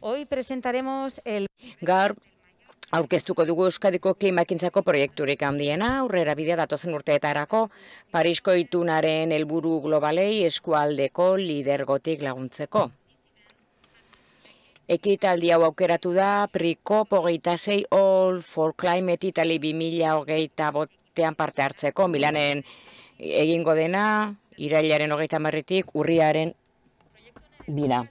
Hoy presentaremos el... Gar... Aurkeztuko dugu Euskadiko klimakintzako proiekturik handiena, aurrera bidea datozen urteetarako, Parisko itunaren helburu globalei eskualdeko lidergotik laguntzeko. Ekitaldi hau aukeratu da, priko pogeita all for climate itali 2000 hogeita botean parte hartzeko, milanen egingo dena, irailaren hogeita marritik, urriaren dina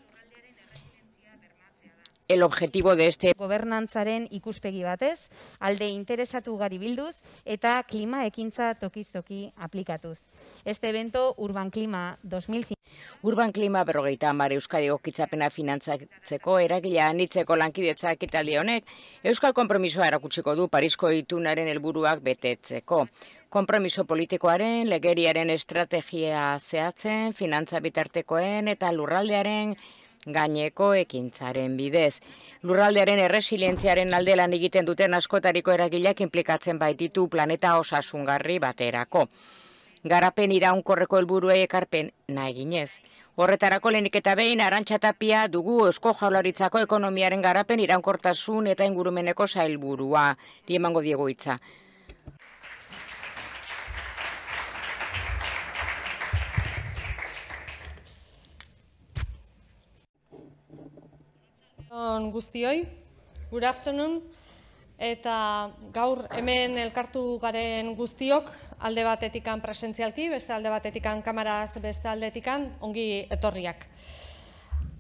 el objetivo de este. Gobernantzaren ikuspegi batez, alde interesatu gari bilduz eta klima ekintza tokiz aplikatuz. Este evento Urban Klima 2005. Urban Klima berrogeita amare Euskadi okitzapena finantzatzeko eragila handitzeko lankidetzak italdi honek, Euskal Kompromisoa erakutsiko du Parisko itunaren helburuak betetzeko. Kompromiso politikoaren, legeriaren estrategia zehatzen, finantza bitartekoen eta lurraldearen, gaineko ekintzaren bidez. Lurraldearen erresilientziaren aldelan egiten duten askotariko eragileak implikatzen baititu planeta osasungarri baterako. Garapen iraunkorreko helburuei ekarpen ginez. Horretarako lehenik eta behin arantxatapia dugu esko jaularitzako ekonomiaren garapen iraunkortasun eta ingurumeneko sailburua. Diemango diego itza. guztioi, good afternoon, eta gaur hemen elkartu garen guztiok, alde batetikan presentzialki, beste alde batetikan kamaraz, beste aldetikan, ongi etorriak.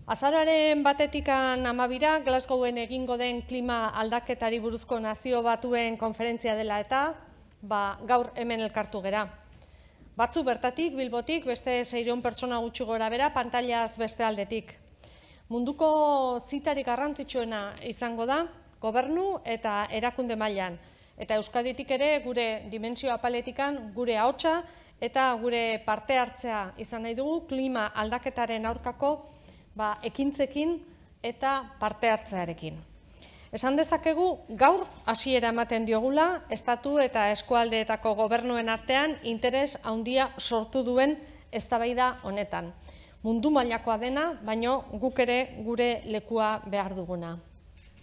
Azararen batetikan amabira, Glasgowen egingo den klima aldaketari buruzko nazio batuen konferentzia dela eta ba, gaur hemen elkartu gera. Batzu bertatik, bilbotik, beste zeirion pertsona gutxi bera, pantailaz beste aldetik. Munduko zitari garrantzitsuena izango da, gobernu eta erakunde mailan. Eta Euskaditik ere gure dimentsio apaletikan gure haotxa eta gure parte hartzea izan nahi dugu klima aldaketaren aurkako ba, ekintzekin eta parte hartzearekin. Esan dezakegu gaur hasiera ematen diogula estatu eta eskualdeetako gobernuen artean interes handia sortu duen eztabaida honetan mundu mailakoa dena, baino guk ere gure lekua behar duguna.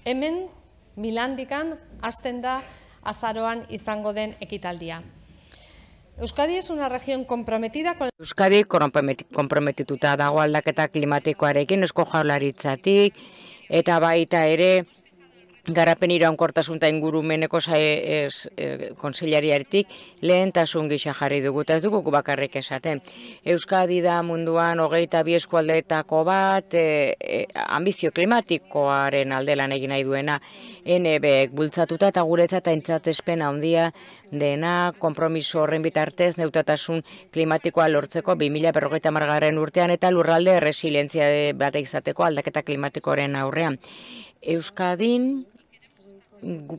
Hemen, Milandikan, hasten da azaroan izango den ekitaldia. Euskadi es una región comprometida con... Euskadi komprometituta dago aldaketa klimatikoarekin, esko jaularitzatik, eta baita ere garapen iraunkortasun eta ingurumeneko zai, ez, e, e lehen lehentasun gisa jarri dugu, eta ez dugu bakarrik esaten. Euskadi da munduan hogeita bi eskualdeetako bat, e, e, ambizio klimatikoaren aldelan egin nahi duena, NBek bultzatuta eta guretzat espena handia dena, kompromiso horren bitartez, neutatasun klimatikoa lortzeko 2000 berrogeita margarren urtean, eta lurralde resilientzia bat izateko aldaketa klimatikoaren aurrean. Euskadin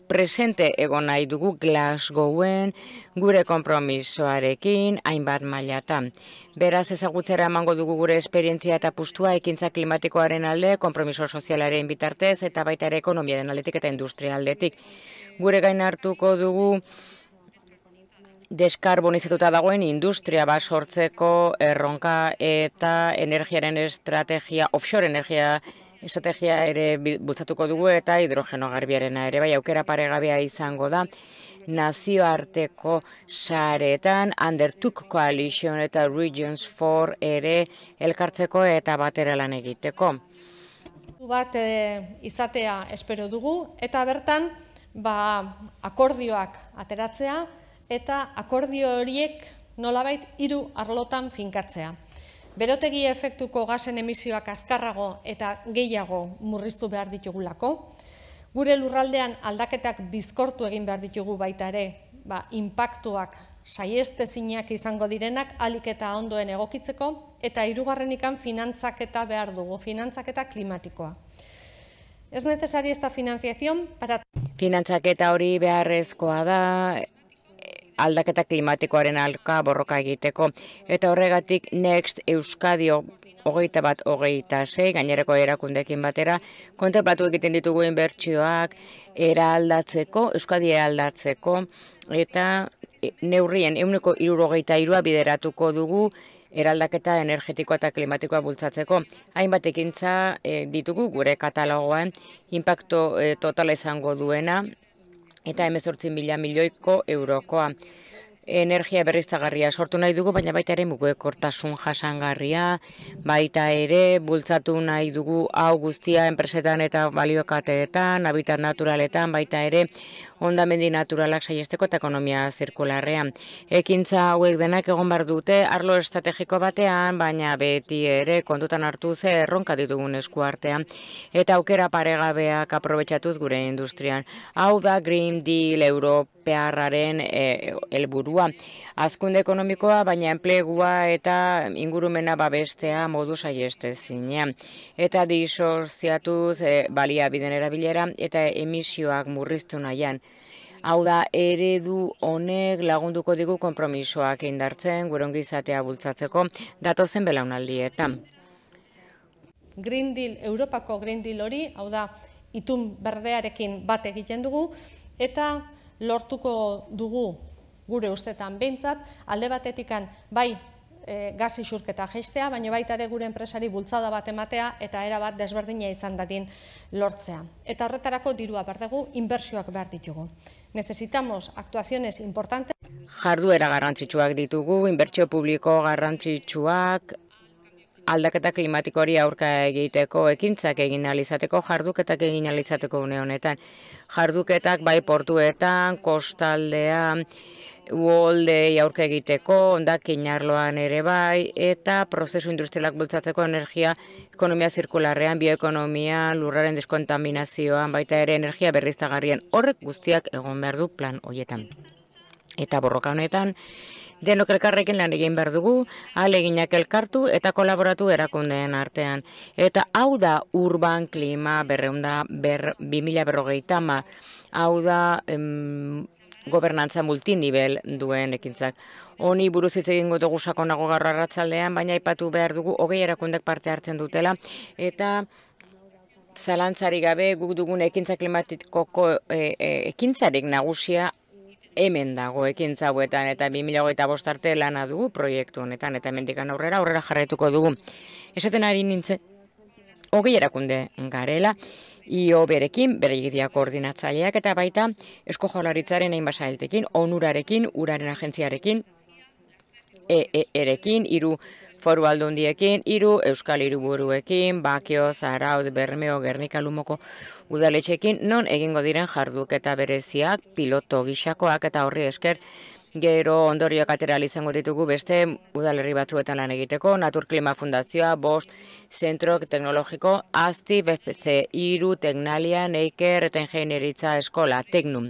presente egon nahi dugu Glasgowen gure kompromisoarekin hainbat mailatan. Beraz ezagutzera emango dugu gure esperientzia eta pustua ekintza klimatikoaren alde, kompromiso sozialaren bitartez eta baita ere ekonomiaren aldetik eta industrialdetik. Gure gain hartuko dugu deskarbonizatuta dagoen industria bat sortzeko erronka eta energiaren estrategia, offshore energia estrategia ere bultzatuko dugu eta hidrogeno garbiarena ere bai aukera paregabea izango da nazioarteko saretan undertook coalition eta regions for ere elkartzeko eta batera lan egiteko. Bat eh, izatea espero dugu eta bertan ba, akordioak ateratzea eta akordio horiek nolabait hiru arlotan finkatzea berotegi efektuko gazen emisioak azkarrago eta gehiago murriztu behar ditugulako. Gure lurraldean aldaketak bizkortu egin behar ditugu baita ere, ba, impactuak saieste izango direnak alik eta ondoen egokitzeko, eta irugarrenikan finantzaketa behar dugu, finantzaketa klimatikoa. Ez necesari esta financiación para... Finantzaketa hori beharrezkoa da, aldaketa klimatikoaren alka borroka egiteko. Eta horregatik next Euskadi hogeita bat hogeita zei, gainerako erakundekin batera, kontemplatu egiten ditugu inbertsioak, eraldatzeko, Euskadi eraldatzeko, eta neurrien euneko iruro irua bideratuko dugu, eraldaketa energetikoa eta klimatikoa bultzatzeko. Hainbat ekintza eh, ditugu gure katalogoan impacto eh, totala izango duena, eta emezortzin mila milioiko eurokoa energia berriztagarria sortu nahi dugu, baina baita ere mugekortasun jasangarria, baita ere bultzatu nahi dugu hau guztia enpresetan eta baliokateetan, habitat naturaletan, baita ere ondamendi naturalak saiesteko eta ekonomia zirkularrean. Ekintza hauek denak egon bar dute arlo estrategiko batean, baina beti ere kontutan hartu ze erronka ditugun esku eta aukera paregabeak aprobetxatuz gure industrian. Hau da Green Deal Europa ezbeharraren e, helburua. E, Azkunde ekonomikoa baina enplegua eta ingurumena babestea modu saieste Eta disoziatuz e, balia biden erabilera eta emisioak murriztu nahian. Hau da, eredu honek lagunduko digu konpromisoak indartzen, gure ongi izatea bultzatzeko, datozen belaunaldietan. Green Deal, Europako Green Deal hori, hau da, itun berdearekin bat egiten dugu, eta lortuko dugu gure ustetan behintzat, alde kan bai eh, gazi xurketa jaistea, baina baita ere gure enpresari bultzada bat ematea eta erabat desberdina izan datin lortzea. Eta horretarako dirua behar dugu, inbertsioak behar ditugu. Necesitamos actuaciones importantes. Jarduera garrantzitsuak ditugu, inbertsio publiko garrantzitsuak, aldaketa klimatikoari aurka egiteko ekintzak egin alizateko, jarduketak egin alizateko une honetan. Jarduketak bai portuetan, kostaldea, uoldei aurka egiteko, ondak inarloan ere bai, eta prozesu industrialak bultzatzeko energia, ekonomia zirkularrean, bioekonomia, lurraren diskontaminazioan, baita ere energia berriztagarrien horrek guztiak egon behar du plan hoietan. Eta borroka honetan, denok elkarrekin lan egin behar dugu, aleginak elkartu eta kolaboratu erakundeen artean. Eta hau da urban klima berreunda ber, 2000 berrogeita ma, hau da gobernantza multinibel duen ekintzak. Honi buruz hitz egingo dugu sakonago garrarratzaldean, baina aipatu behar dugu hogei erakundek parte hartzen dutela. Eta zalantzari gabe guk dugun ekintza klimatikoko e, e ekintzarik nagusia hemen dago ekintza eta 2008a bostarte lana dugu proiektu honetan eta mendikan aurrera aurrera jarretuko dugu. Esaten ari nintzen, hogei erakunde garela, IO berekin, bere egitea koordinatzaileak eta baita esko jolaritzaren egin onurarekin, uraren agentziarekin, e -e erekin, iru foru aldundiekin, iru euskal iru buruekin, bakio, zarauz, bermeo, gernikalumoko udaletxekin non egingo diren jarduk eta bereziak piloto gixakoak eta horri esker Gero ondorioak atera izango ditugu beste udalerri batzuetan lan egiteko, Naturklima Fundazioa, Bost, Zentro Teknologiko, Azti, BFC, Iru, Teknalia, Neiker eta Ingenieritza Eskola, Teknum.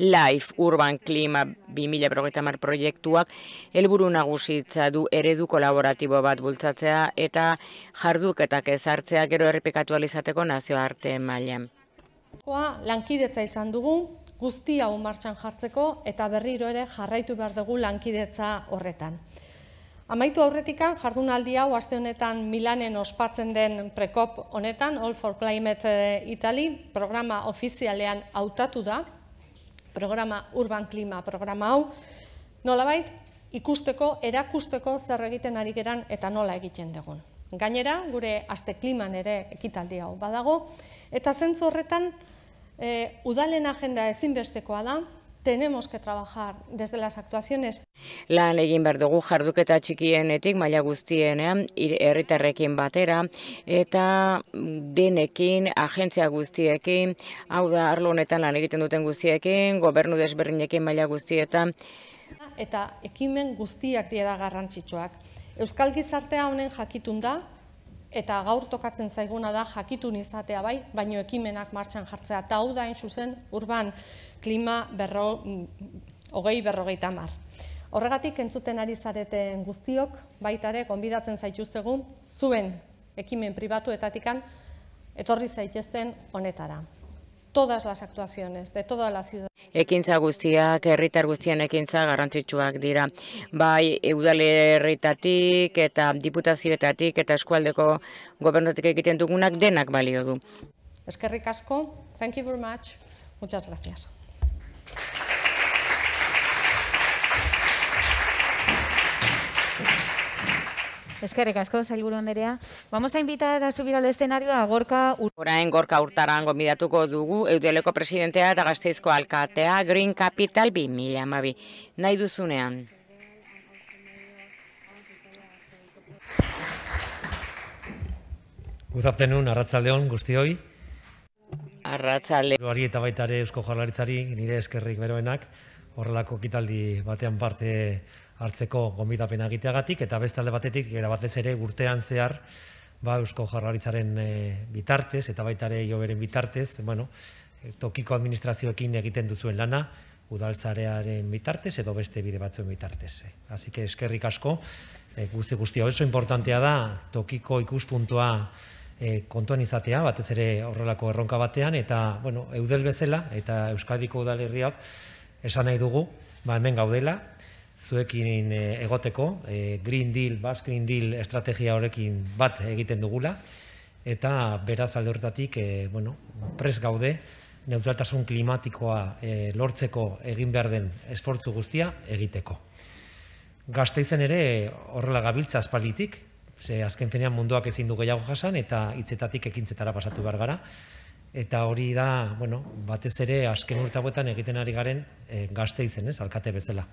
Life Urban Klima 2000 proiektuak helburu nagusitza du eredu kolaboratibo bat bultzatzea eta jarduketak ezartzea gero errepikatu alizateko nazio arte mailean. Koa lankidetza izan dugu guzti hau martxan jartzeko eta berriro ere jarraitu behar dugu lankidetza horretan. Amaitu aurretikan jardunaldi hau aste honetan Milanen ospatzen den prekop honetan All for Climate eh, Italy programa ofizialean hautatu da programa Urban Klima programa hau, nolabait ikusteko, erakusteko zer egiten ari geran eta nola egiten dugun. Gainera, gure aste kliman ere ekitaldi hau badago, eta zentzu horretan, eh, udalen agenda ezinbestekoa da, tenemos que trabajar desde las actuaciones. Lan egin behar dugu jarduketa txikienetik, maila guztienean, herritarrekin batera, eta denekin, agentzia guztiekin, hau da, arlo honetan lan egiten duten guztiekin, gobernu desberdinekin maila guztietan. Eta ekimen guztiak dira garrantzitsuak. Euskal gizartea honen jakitun da, eta gaur tokatzen zaiguna da jakitun izatea bai, baino ekimenak martxan jartzea. Ta hau da zuzen urban klima berro mm, hogei berrogeita mar. Horregatik entzuten ari zareten guztiok, baitare, konbidatzen zaituztegu, zuen ekimen pribatuetatikan, etorri zaitezten honetara todas las actuaciones de toda la ciudad. Ekintza guztiak, herritar guztien ekintza garrantzitsuak dira. Bai, eudale herritatik eta diputazioetatik eta eskualdeko gobernotik egiten dugunak denak balio du. Eskerrik asko. Thank you very much. Muchas gracias. Eskerrik asko, zailburu onderea. Vamos a invitar a subir al escenario a Gorka Urtaran. Horain Gorka Urtaran dugu, eudeleko presidentea eta gazteizko alkatea, Green Capital 2000 amabi. Nahi duzunean. Guzapten nun, guzti guztioi. Arratzalde. Eta baita baitare Eusko Jarlaritzari, nire eskerrik beroenak, horrelako kitaldi batean parte hartzeko gomidapena egiteagatik eta beste alde batetik era batez ere urtean zehar ba Eusko Jaurlaritzaren e, bitartez eta baita ere joberen bitartez, bueno, eh, tokiko administrazioekin egiten duzuen lana udaltzarearen bitartez edo beste bide batzuen bitartez. E. eskerrik asko e, guzti guztia oso importantea da tokiko ikuspuntua e, kontuan izatea, batez ere horrelako erronka batean, eta, bueno, eudel bezala, eta Euskadiko udalerriak esan nahi dugu, ba, hemen gaudela, zuekin eh, egoteko, e, Green Deal, Bas Green Deal estrategia horrekin bat egiten dugula, eta beraz alde horretatik, e, bueno, pres gaude, neutraltasun klimatikoa e, lortzeko egin behar den esfortzu guztia egiteko. Gazte izen ere horrela gabiltza aspalditik, ze azken finean munduak ezin du gehiago jasan, eta hitzetatik ekintzetara pasatu behar gara, eta hori da, bueno, batez ere azken urtabuetan egiten ari garen e, gazte izen, ez, alkate bezala.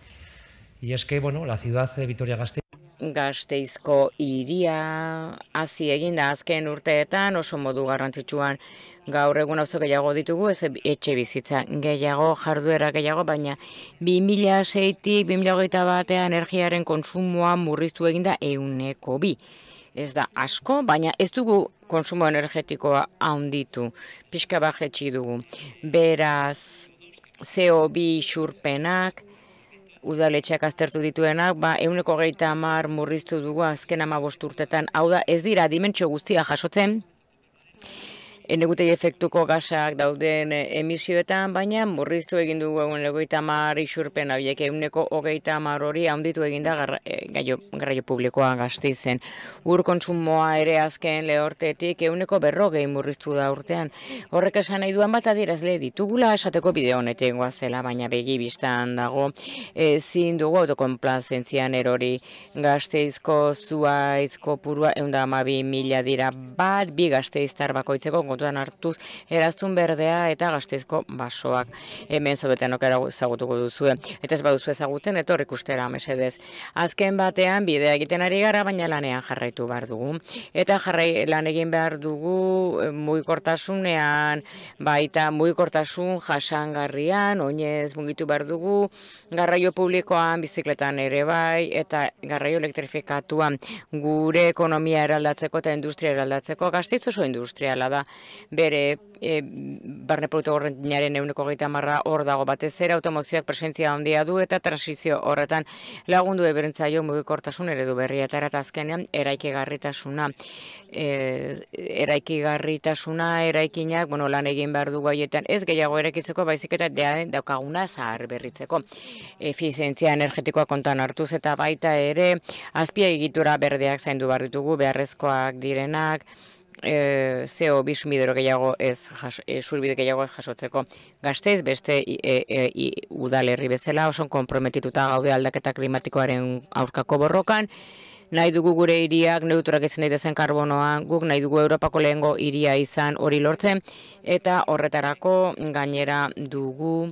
Y es que, bueno, la ciudad de Vitoria Gasteiz Gasteizko hiria hasi egin da azken urteetan oso modu garrantzitsuan gaur egun auzo gehiago ditugu ez etxe bizitza gehiago jarduera gehiago baina 2006tik 2021 batean energiaren kontsumoa murriztu egin da bi, Ez da asko, baina ez dugu konsumo energetikoa ahonditu, pixka bajetzi dugu. Beraz, CO2 xurpenak, udaletxeak aztertu dituenak, ba, euneko gehieta amar murriztu dugu azken ama Hau da, ez dira dimentsio guztia jasotzen, enegutei efektuko gazak dauden eh, emisioetan, baina murriztu egin dugu egun legoita mar isurpen, abiek eguneko hogeita mar hori handitu egin da eh, garraio garra publikoa gaztizen. zen. Ur kontsumoa ere azken lehortetik eguneko berrogei murriztu da urtean. Horrek esan nahi duan bat adierazle ditugula esateko bideo honetan zela baina begi biztan dago e, zin dugu autokonplazentzian erori gazteizko zuaizko purua eunda amabi mila dira bat bi gazteiztar bakoitzeko kontuan hartuz eraztun berdea eta gazteizko basoak hemen zaudetan okera zagutuko duzu eta ez baduzu ezagutzen eta horrik ustera mesedez. Azken batean bidea egiten ari gara baina lanean jarraitu behar dugu eta jarrai lan egin behar dugu eh, muikortasunean baita muikortasun jasangarrian oinez mugitu behar dugu garraio publikoan bizikletan ere bai eta garraio elektrifikatuan gure ekonomia eraldatzeko eta industria eraldatzeko oso industriala da bere e, barne produktu gordinaren euneko gaita marra hor dago batez ere automozioak presentzia handia du eta transizio horretan lagundu eberentzaio mugikortasun eredu berri eta eratazkenean eraiki garritasuna eraiki garritasuna eraikinak bueno, lan egin behar du gaietan ez gehiago erakitzeko baizik eta daukaguna zahar berritzeko efizientzia energetikoa kontan hartuz eta baita ere azpia egitura berdeak zaindu behar ditugu beharrezkoak direnak E, zeo bisumidero gehiago ez e, zurbide gehiago jasotzeko gazteiz beste e, udalerri bezala oso konprometituta gaude aldaketa klimatikoaren aurkako borrokan nahi dugu gure hiriak neutrak izan zen karbonoan, guk nahi dugu Europako lehengo hiria izan hori lortzen, eta horretarako gainera dugu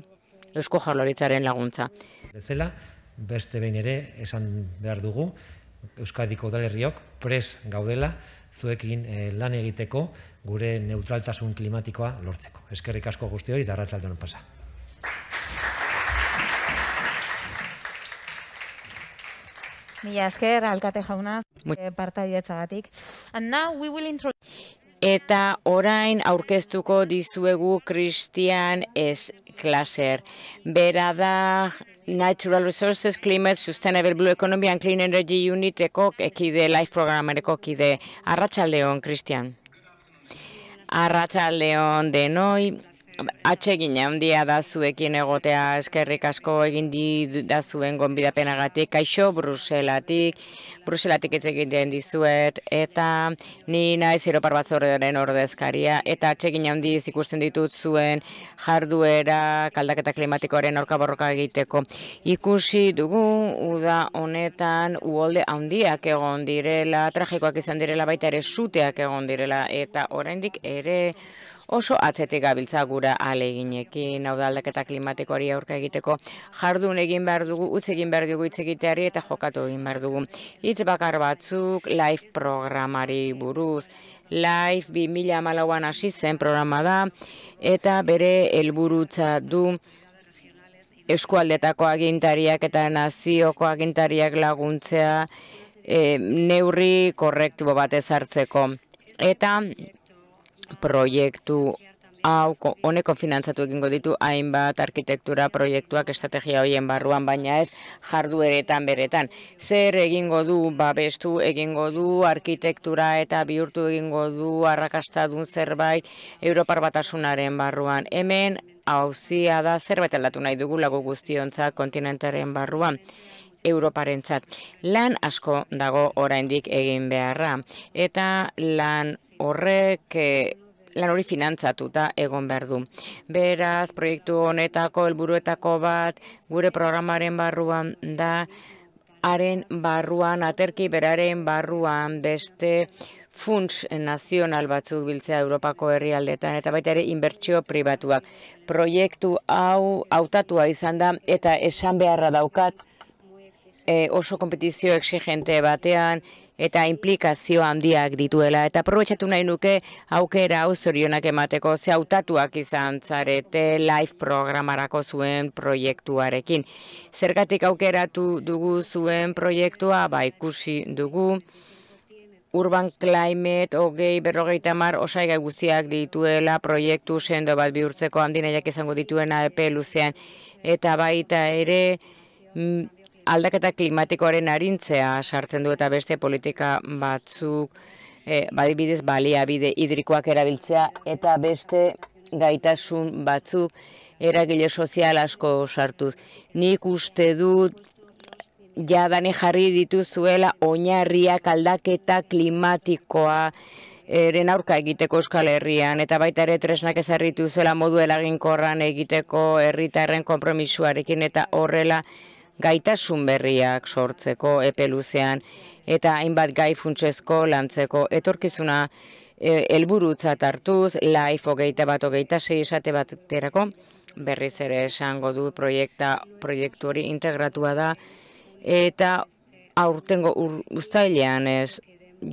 Eusko Jarloritzaren laguntza. Bezala, beste behin ere esan behar dugu, Euskadiko udalerriok pres gaudela, zuekin e, lan egiteko gure neutraltasun klimatikoa lortzeko. Eskerrik asko guzti hori, darra pasa. Mila esker, alkate jaunaz, eh, parta dietzagatik. And now we will introduce eta orain aurkeztuko dizuegu Christian S. Klaser. Bera da Natural Resources, Climate, Sustainable Blue Economy and Clean Energy Unit eko ekide, Life Program eko ekide. Arratxaldeon, Christian. Arratxaldeon, denoi. Atsegin handia da zuekin egotea eskerrik asko egin di da zuen gonbidapenagatik kaixo Bruselatik Bruselatik ez egiten dizuet eta ni naiz bat batzordearen ordezkaria eta atsegin handiz ikusten ditut zuen jarduera kaldaketa klimatikoaren aurka borroka egiteko ikusi dugu uda honetan ugolde handiak egon direla tragikoak izan direla baita ere suteak egon direla eta oraindik ere oso atzetik gabiltza gura aleginekin hau da aldaketa klimatikoari aurka egiteko jardun egin behar dugu, utz egin behar dugu hitz egiteari eta jokatu egin behar dugu. Hitz bakar batzuk live programari buruz, live bi mila malauan hasi zen programa da eta bere helburutza du eskualdetako agintariak eta nazioko agintariak laguntzea e, neurri korrektu batez hartzeko. Eta proiektu hau honeko finantzatu egingo ditu hainbat arkitektura proiektuak estrategia hoien barruan, baina ez jardueretan beretan. Zer egingo du babestu egingo du arkitektura eta bihurtu egingo du arrakastadun zerbait Europar batasunaren barruan. Hemen hauzia da zerbait aldatu nahi dugu lagu guztionza kontinentaren barruan. Europarentzat lan asko dago oraindik egin beharra eta lan horrek eh, lan hori finantzatuta egon behar du. Beraz, proiektu honetako, helburuetako bat, gure programaren barruan da, haren barruan, aterki beraren barruan, beste funts nazional batzuk biltzea Europako herrialdetan, eta baita ere inbertsio pribatuak. Proiektu hau hautatua izan da, eta esan beharra daukat, eh, oso kompetizio exigente batean, eta implikazio handiak dituela. Eta aprobetsatu nahi nuke aukera hau zorionak emateko zehautatuak izan zarete live programarako zuen proiektuarekin. Zergatik aukeratu dugu zuen proiektua, ba ikusi dugu, Urban Climate, hogei, berrogeita mar, osai gai guztiak dituela proiektu sendo bat bihurtzeko handinaiak izango dituena epe luzean. Eta baita ere, mm, aldaketa klimatikoaren arintzea sartzen du eta beste politika batzuk e, badibidez baliabide hidrikoak erabiltzea eta beste gaitasun batzuk eragile sozial asko sartuz. Nik uste dut jadani jarri dituzuela oinarriak aldaketa klimatikoa eren aurka egiteko Euskal Herrian eta baita ere tresnak ezarritu zuela modu elaginkorran egiteko herritarren konpromisuarekin eta horrela gaitasun berriak sortzeko epe luzean eta hainbat gai funtsezko lantzeko etorkizuna e, helburutzat hartuz Life geita bat hogeita sei esate baterako berriz ere esango du proiekta proiektu hori integratua da eta aurtengo uztailean ez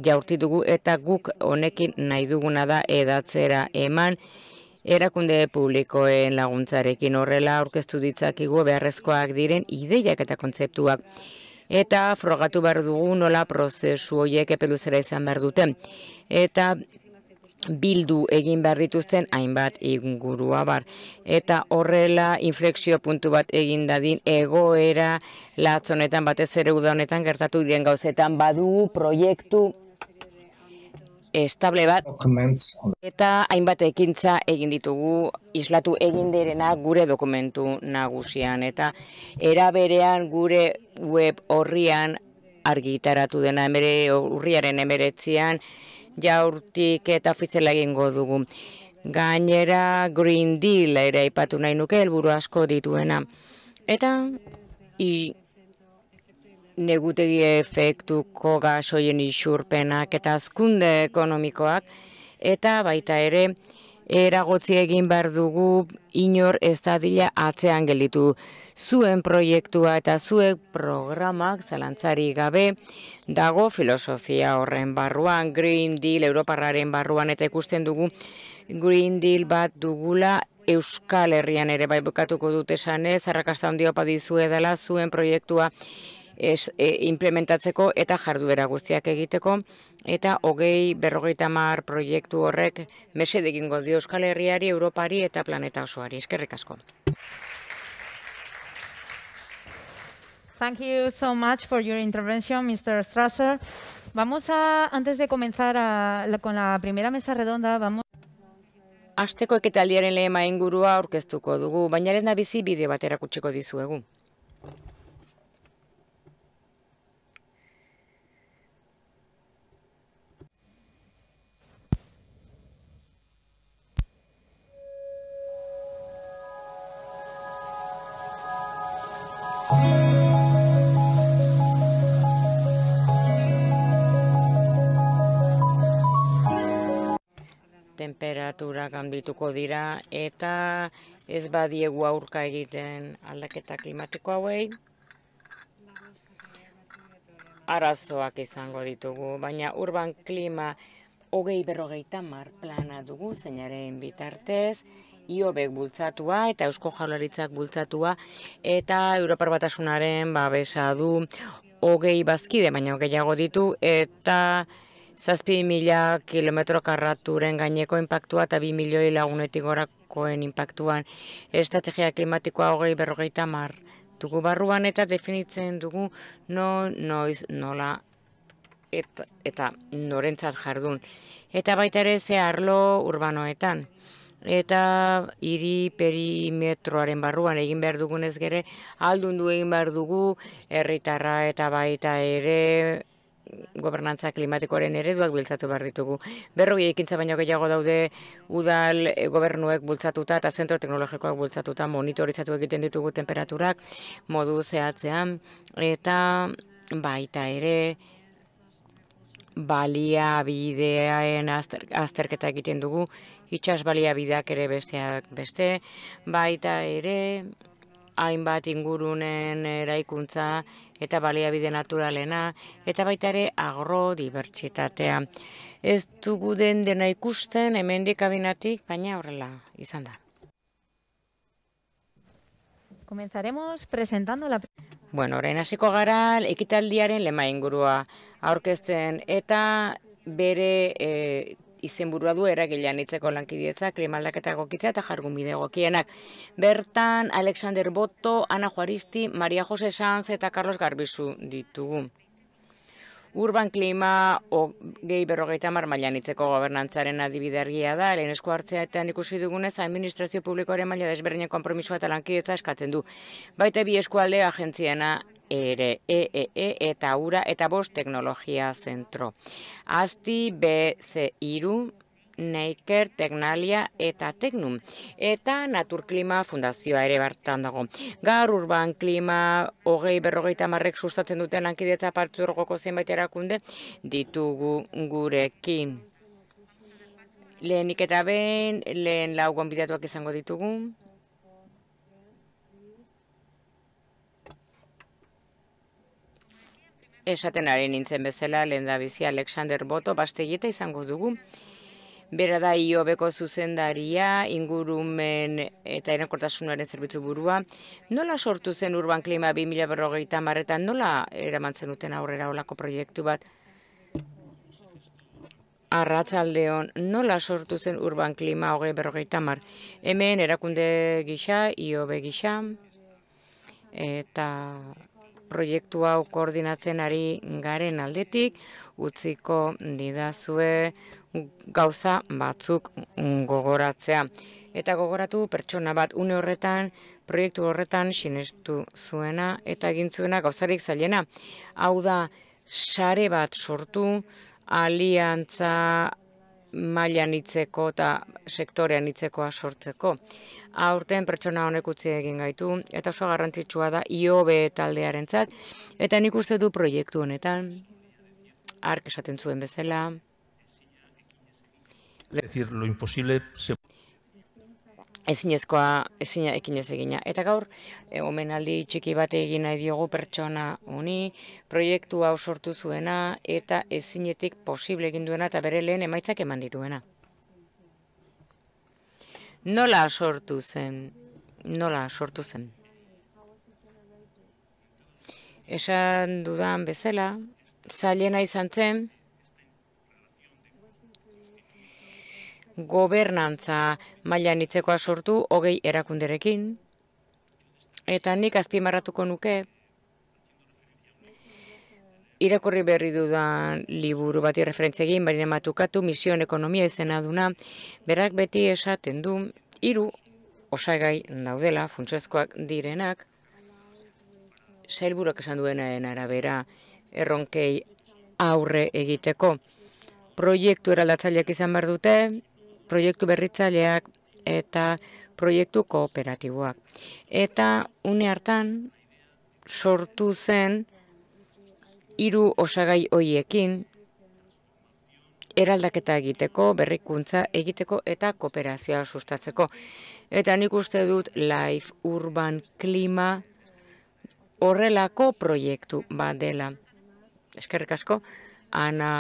jaurti dugu eta guk honekin nahi duguna da edatzera eman erakunde publikoen laguntzarekin horrela aurkeztu ditzakigu beharrezkoak diren ideiak eta kontzeptuak. Eta frogatu behar dugu nola prozesu horiek epeluzera izan behar duten. Eta bildu egin behar dituzten hainbat ingurua bar. Eta horrela inflexio puntu bat egin dadin egoera latzonetan batez ere honetan gertatu dien gauzetan badu proiektu estable bat eta hainbat ekintza egin ditugu islatu egin direna gure dokumentu nagusian eta era berean gure web horrian argitaratu dena mere urriaren 19 jaurtik eta ofizela egingo dugu gainera green deal ere ipatu nahi nuke helburu asko dituena eta negutegi efektuko gasoien isurpenak eta azkunde ekonomikoak, eta baita ere, eragotzi egin behar dugu inor ez atzean gelditu. Zuen proiektua eta zuek programak zalantzari gabe dago filosofia horren barruan, Green Deal Europarraren barruan eta ikusten dugu Green Deal bat dugula Euskal Herrian ere bai bukatuko dute esan ez, arrakasta ondio padizu zuen proiektua ez, e, implementatzeko eta jarduera guztiak egiteko, eta hogei berrogeita mar proiektu horrek mesedegingo dio Euskal Herriari, Europari eta Planeta osoari. Eskerrik asko. Thank you so much for your intervention, Mr. Strasser. Vamos a, antes de comenzar a, con la primera mesa redonda, vamos... Asteko eketaldiaren lehema ingurua aurkeztuko dugu, baina lehena bizi bideo batera kutsiko dizuegu. temperaturak handituko dira eta ez badiegu aurka egiten aldaketa klimatiko hauei. Arazoak izango ditugu, baina urban klima hogei berrogeita mar plana dugu zeinaren bitartez, Iobek bultzatua eta Eusko Jaularitzak bultzatua eta Europar Batasunaren babesa du hogei bazkide, baina hogeiago ditu eta... Zazpi mila kilometro karraturen gaineko inpaktua eta bi milioi lagunetik gorakoen inpaktuan. Estrategia klimatikoa hogei berrogeita mar. Dugu barruan eta definitzen dugu no, noiz, nola eta norentzat jardun. Eta baita ere ze arlo urbanoetan. Eta hiri perimetroaren barruan egin behar dugunez gere, aldun du egin behar dugu, herritarra eta baita ere, gobernantza klimatikoaren ereduak biltzatu behar ditugu. Berroi ekintza baino gehiago daude udal eh, gobernuek bultzatuta eta zentro teknologikoak bultzatuta monitorizatu egiten ditugu temperaturak modu zehatzean eta baita ere balia bideaen azter, azterketa egiten dugu, itxas balia bideak ere besteak beste, baita ere hainbat ingurunen eraikuntza eta baliabide naturalena eta baita ere agro dibertsitatea. Ez dugu dena ikusten hemendik abinatik, baina horrela izan da. Comenzaremos presentando la... Bueno, orain hasiko gara ekitaldiaren lema ingurua aurkezten eta bere eh, izenburua du eragilean itzeko lankidietza, klimaldaketa gokitzea eta jargun bide gokienak. Bertan, Alexander Boto, Ana Juaristi, Maria Jose Sanz eta Carlos Garbizu ditugu. Urban klima o gehi berrogeita mar mailan itzeko gobernantzaren adibidergia da, lehen esku hartzea eta ikusi dugunez, administrazio publikoaren maila desberdinen kompromisoa eta lankidetza eskatzen du. Baita bi eskualde agentziena ere EEE e, e, eta URA eta bost teknologia zentro. Azti BC iru, Neiker, Teknalia eta Teknum. Eta Naturklima Fundazioa ere bartan dago. Garurban urban klima, hogei berrogeita marrek sustatzen duten lankidetza partzurgoko zenbait erakunde ditugu gurekin. Lehenik eta behin, lehen lau gonbidatuak izango ditugu. esaten ari nintzen bezala, lehen da bizi Alexander Boto bastegieta izango dugu. Bera da iobeko zuzendaria, ingurumen eta erankortasunaren zerbitzu burua. Nola sortu zen Urban Klima 2000 berrogeita marretan, nola eramantzen duten aurrera olako proiektu bat? Arratzaldeon, nola sortu zen Urban Klima hoge berrogeita mar? Hemen erakunde gisa, iobe gisa, eta proiektu hau koordinatzen ari garen aldetik, utziko didazue gauza batzuk gogoratzea. Eta gogoratu pertsona bat une horretan, proiektu horretan sinestu zuena eta egin zuena gauzarik zailena. Hau da, sare bat sortu, aliantza, mailan hitzeko eta sektorea hitzekoa sortzeko. Aurten pertsona honek utzi egin gaitu eta oso garrantzitsua da IOB taldearentzat eta nik uste du proiektu honetan ark esaten zuen bezala. decir, lo imposible se ezinezkoa ezina ekin egina. Eta gaur, e, omenaldi txiki bat egin nahi diogu pertsona honi, proiektu hau sortu zuena eta ezinetik posible egin duena eta bere lehen emaitzak eman dituena. Nola sortu zen? Nola sortu zen? Esan dudan bezala, zailena izan zen, gobernantza mailan hitzekoa sortu hogei erakunderekin. Eta nik azpimarratuko nuke. Irakurri berri dudan liburu bati referentzia egin, barine matukatu, misioen ekonomia izen aduna, berak beti esaten du, hiru osagai daudela, funtsezkoak direnak, zailburak esan duena arabera erronkei aurre egiteko. Proiektu eraldatzaileak izan behar dute, proiektu berritzaileak eta proiektu kooperatiboak. Eta une hartan sortu zen hiru osagai hoiekin eraldaketa egiteko, berrikuntza egiteko eta kooperazioa sustatzeko. Eta nik uste dut Life Urban Klima horrelako proiektu badela. Eskerrik asko, Ana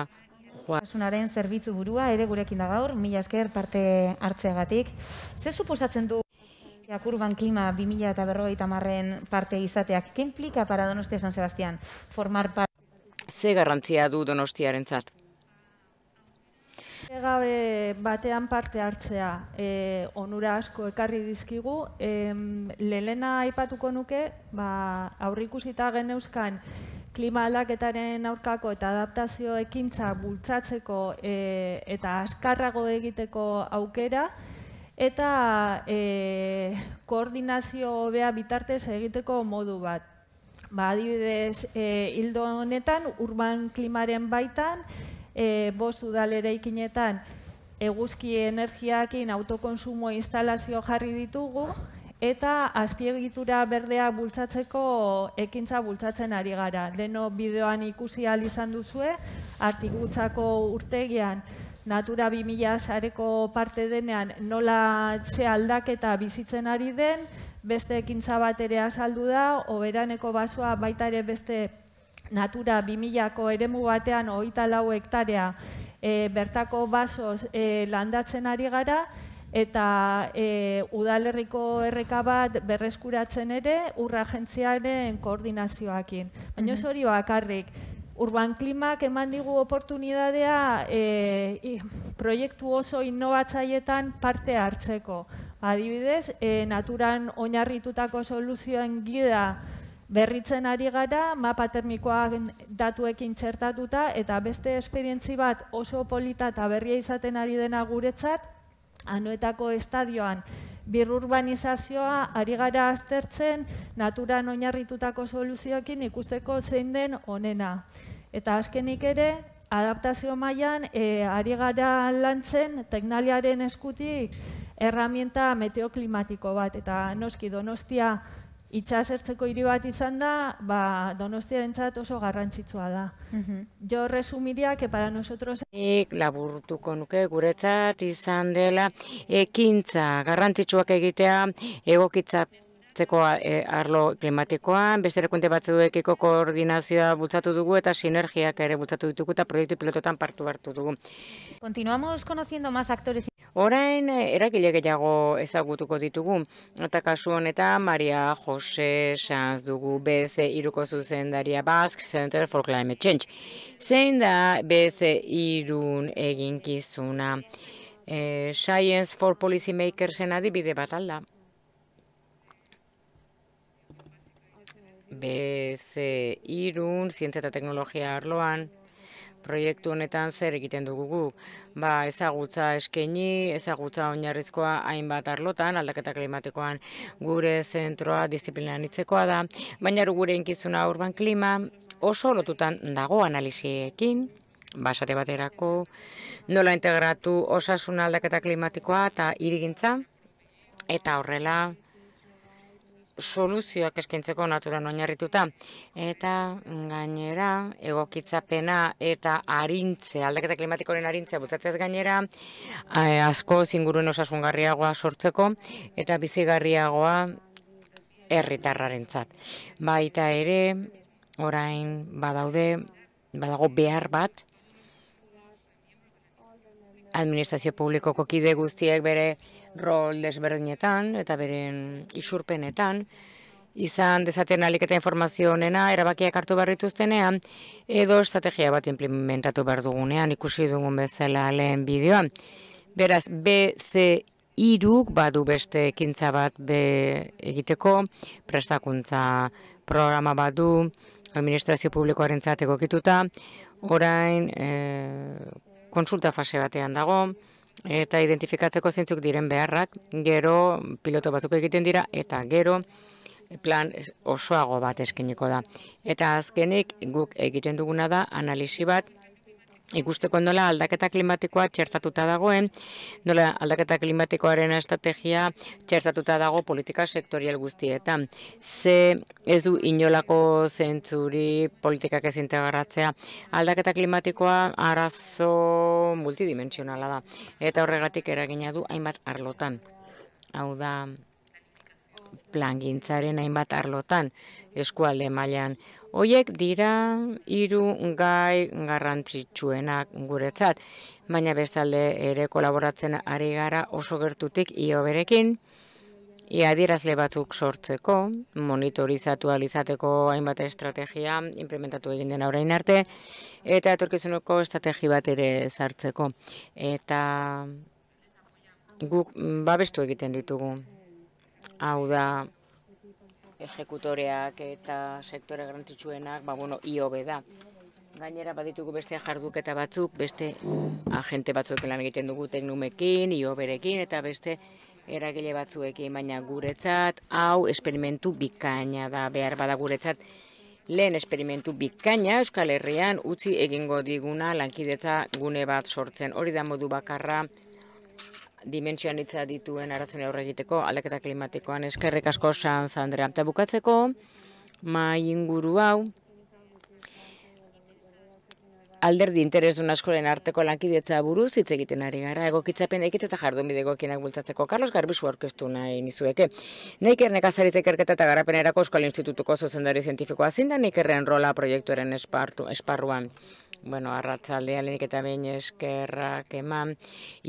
Osunaren zerbitzu burua ere gurekin da gaur, mila esker parte hartzeagatik. Zer suposatzen du akurban klima 2000 eta parte izateak? Ken plika para Donostia San Sebastián? Formar par... Ze garrantzia du Donostiaren zat? Egabe batean parte hartzea e, onura asko ekarri dizkigu. E, lelena aipatuko nuke, ba, aurrikusita geneuzkan klima alaketaren aurkako eta adaptazio ekintza bultzatzeko e, eta askarrago egiteko aukera, eta e, koordinazio bea bitartez egiteko modu bat. Ba, adibidez, e, hildo honetan, urban klimaren baitan, e, bost eguzki energiakin autokonsumo instalazio jarri ditugu, eta azpiegitura berdea bultzatzeko ekintza bultzatzen ari gara. Leno bideoan ikusi ahal izan duzue, artigutzako urtegian Natura 2000 sareko parte denean nola aldaketa bizitzen ari den, beste ekintza bat ere azaldu da, oberaneko basua baita ere beste Natura 2000ko eremu batean 24 hektarea eh, bertako basoz eh, landatzen ari gara, eta e, udalerriko erreka bat berreskuratzen ere urra agentziaren koordinazioakin. Baina ez mhm. hori bakarrik, urban klimak eman digu oportunidadea e, proiektu oso innobatzaietan parte hartzeko. Adibidez, e, naturan oinarritutako soluzioen gida berritzen ari gara, mapa termikoak datuekin txertatuta eta beste esperientzi bat oso polita eta berria izaten ari dena guretzat, anuetako estadioan birurbanizazioa ari gara aztertzen naturan oinarritutako soluzioekin ikusteko zein den onena. Eta azkenik ere, adaptazio mailan e, ari gara lantzen teknaliaren eskutik erramienta meteoklimatiko bat. Eta noski, donostia itxasertzeko hiri bat izan da, ba, donostiaren txat oso garrantzitsua da. Mhm. Jo mm -hmm. para nosotros... Nik laburtuko nuke guretzat izan dela, ekintza garrantzitsuak egitea, egokitza hartzeko eh, arlo klimatikoan, beste erakunde batzuekiko koordinazioa bultzatu dugu eta sinergiak ere bultzatu ditugu eta proiektu pilototan partu hartu dugu. Continuamos conociendo más actores Orain eh, eragile gehiago ezagutuko ditugu eta kasu honetan Maria Jose Sanz dugu BC iruko zuzendaria Basque Center for Climate Change. Zein da BC irun eginkizuna? Eh, Science for Policymakersen adibide bat alda. BC irun, zientzia eta teknologia arloan, proiektu honetan zer egiten dugu guk. Ba, ezagutza eskeni, ezagutza oinarrizkoa hainbat arlotan, aldaketa klimatikoan gure zentroa, disiplina da, baina gure inkizuna urban klima, oso lotutan dago analiziekin, basate baterako, nola integratu osasun aldaketa klimatikoa eta irigintza, eta horrela, soluzioak eskaintzeko naturan oinarrituta eta mm, gainera egokitzapena eta arintze aldaketa klimatikoren arintzea bultzatzez gainera asko inguruen osasungarriagoa sortzeko eta bizigarriagoa herritarrarentzat baita ere orain badaude badago behar bat administrazio publikoko kide guztiek bere rol desberdinetan eta beren isurpenetan, izan dezaten aliketa informazio honena erabakiak hartu barrituztenean edo estrategia bat implementatu behar dugunean ikusi dugun bezala lehen bideoan. Beraz, BC iruk badu beste ekintza bat be egiteko, prestakuntza programa badu, administrazio publikoaren zateko kituta, orain e, eh, konsulta fase batean dago, eta identifikatzeko zintzuk diren beharrak, gero piloto batzuk egiten dira, eta gero plan osoago bat eskeniko da. Eta azkenik guk egiten duguna da analisi bat, ikusteko nola aldaketa klimatikoa txertatuta dagoen, nola aldaketa klimatikoaren estrategia txertatuta dago politika sektorial guztietan. Ze ez du inolako zentzuri politikak ez integratzea. Aldaketa klimatikoa arazo multidimensionala da. Eta horregatik eragina du hainbat arlotan. Hau da plangintzaren hainbat arlotan eskualde mailan. Hoiek dira hiru gai garrantzitsuenak guretzat, baina bestalde ere kolaboratzen ari gara oso gertutik io berekin, Ia dirazle batzuk sortzeko, monitorizatu alizateko hainbat estrategia implementatu egin dena orain arte, eta etorkizunoko estrategi bat ere zartzeko. Eta guk babestu egiten ditugu. Hau da, ejekutoreak eta sektore garantitzuenak, ba, bueno, IOB da. Gainera baditugu beste jarduketa batzuk, beste agente batzuk lan egiten dugu teknumekin, IOBerekin eta beste eragile batzuekin, baina guretzat, hau, esperimentu bikaina da, behar bada guretzat, lehen esperimentu bikaina Euskal Herrian utzi egingo diguna lankidetza gune bat sortzen. Hori da modu bakarra, dimentsioan hitza dituen arazoen aurre egiteko aldaketa klimatikoan eskerrik asko San zandera. Ta bukatzeko mai inguru hau alderdi interesun askoren arteko lankidetza buruz hitz egiten ari gara egokitzapen ekitza eta jardun bidegokienak bultzatzeko Carlos Garbisu aurkeztu nahi nizueke. Neiker nekazaritza ikerketa eta garapenerako Institutuko zuzendari zientifikoa zindan Neikerren rola proiektuaren esparruan. Bueno, arratzaldea lehenik eta behin eskerrak eman,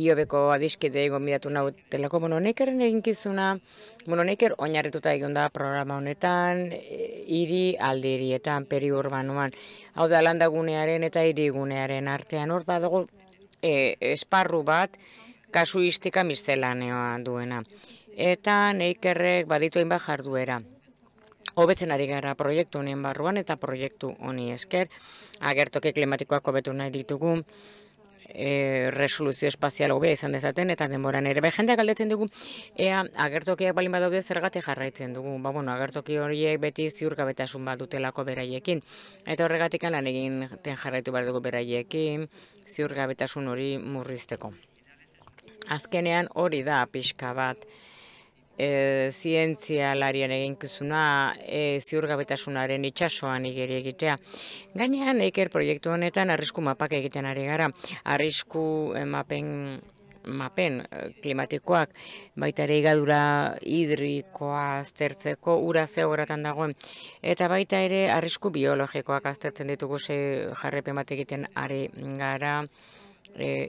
iobeko adiskide egon bidatu nahu telako, bueno, nekeren egin kizuna, bueno, neker egon da programa honetan, eh, hiri aldirietan, peri urbanuan, hau da landagunearen eta hiri gunearen artean, hor badugu eh, esparru bat kasuistika mistelaneoa duena. Eta neikerrek baditu egin bat jarduera, hobetzen ari gara proiektu honen barruan eta proiektu honi esker. Agertoki klimatikoak hobetu nahi ditugu, e, resoluzio espazial hobe izan dezaten eta denboran ere. Bai, jendeak galdetzen dugu, ea agertokiak balin badaude zergate jarraitzen dugu. Ba, bueno, agertoki horiek beti ziurgabetasun bat dutelako beraiekin. Eta horregatik lan egin ten jarraitu behar dugu beraiekin ziurgabetasun hori murrizteko. Azkenean hori da pixka bat e, zientzialarien eginkizuna e, ziurgabetasunaren itxasoan igeri egitea. Gainean, eker proiektu honetan arrisku mapak egiten ari gara. Arrisku e, mapen mapen e, klimatikoak baita ere igadura hidrikoa aztertzeko ura horretan dagoen eta baita ere arrisku biologikoak aztertzen ditugu ze jarrepen bat egiten ari gara e,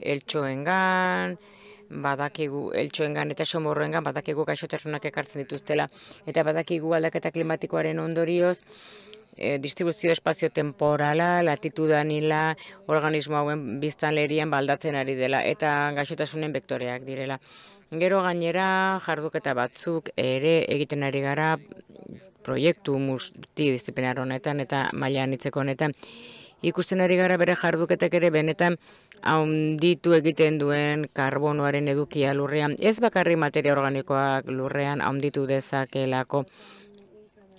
badakigu Eltxoengan eta somorroengan badakigu gaixotasunak ekartzen dituztela eta badakigu aldaketa klimatikoaren ondorioz eh, distribuzio espazio temporala, latitudanila, organismo hauen biztanlerian baldatzen ari dela eta gaixotasunen bektoreak direla. Gero gainera jarduketa batzuk ere egiten ari gara proiektu multidisciplinar honetan eta mailan hitzeko honetan ikusten ari gara bere jarduketak ere benetan haunditu egiten duen karbonoaren edukia lurrean. Ez bakarri materia organikoak lurrean haunditu dezakelako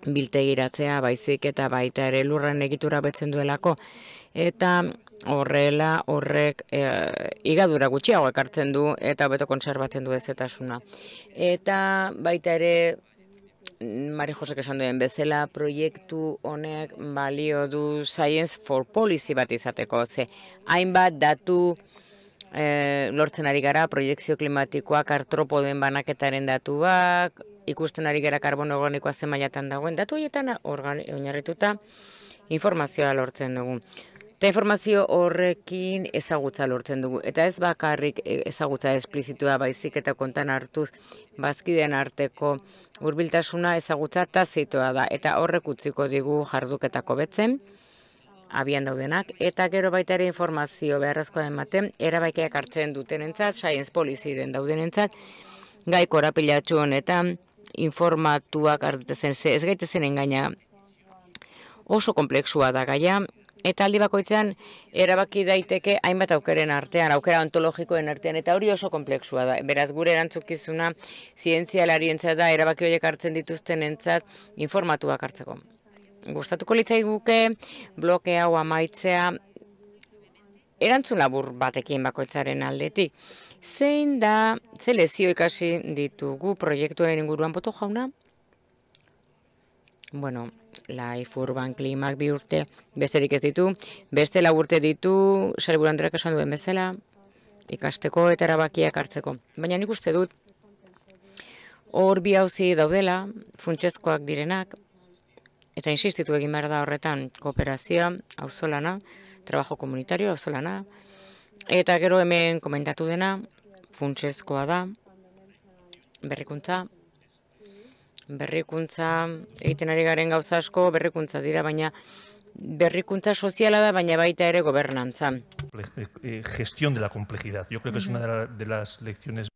bilte giratzea baizik eta baita ere lurren egitura betzen duelako. Eta horrela horrek e, igadura gutxiago ekartzen du eta beto kontserbatzen du ezetasuna. Eta baita ere Mari Josek esan duen bezala proiektu honek balio du Science for Policy bat izateko. Ze hainbat datu e, lortzen ari gara proiektzio klimatikoak artropoden banaketaren datuak bak, ikusten ari gara karbono organikoa zemaiatan dagoen. Datu horietan oinarrituta informazioa lortzen dugu. Eta informazio horrekin ezagutza lortzen dugu. Eta ez bakarrik eh, ezagutza esplizitua baizik eta kontan hartuz bazkideen arteko hurbiltasuna ezagutza tazitoa da. Eta horrek utziko digu jarduketako betzen, abian daudenak, eta gero baita ere informazio beharrazkoa den maten, erabaikeak hartzen duten entzat, science policy den dauden entzat, gaik honetan, informatuak hartzen, ez gaitezen engaina, oso kompleksua da gaia, Eta aldi bakoitzean erabaki daiteke hainbat aukeren artean, aukera ontologikoen artean, eta hori oso kompleksua da. Beraz, gure erantzukizuna zientzialari da, erabaki horiek hartzen dituzten entzat informatuak hartzeko. Gustatuko litzai guke, bloke hau amaitzea, erantzun labur batekin bakoitzaren aldetik. Zein da, zelezio ikasi ditugu proiektuaren inguruan boto jauna? bueno, Life Urban Klimak bi urte besterik ez ditu, beste la urte ditu, salgur handurak esan duen bezala, ikasteko eta erabakiak hartzeko. Baina nik uste dut, hor bi hauzi daudela, funtsezkoak direnak, eta insistitu egin behar da horretan kooperazia, auzolana, trabajo komunitario, auzolana, eta gero hemen komentatu dena, funtsezkoa da, berrikuntza, berrikuntza egiten ari garen gauza asko berrikuntza dira baina berrikuntza soziala da baina baita ere gobernantza eh, eh, gestión de la complejidad yo creo que es una de las lecciones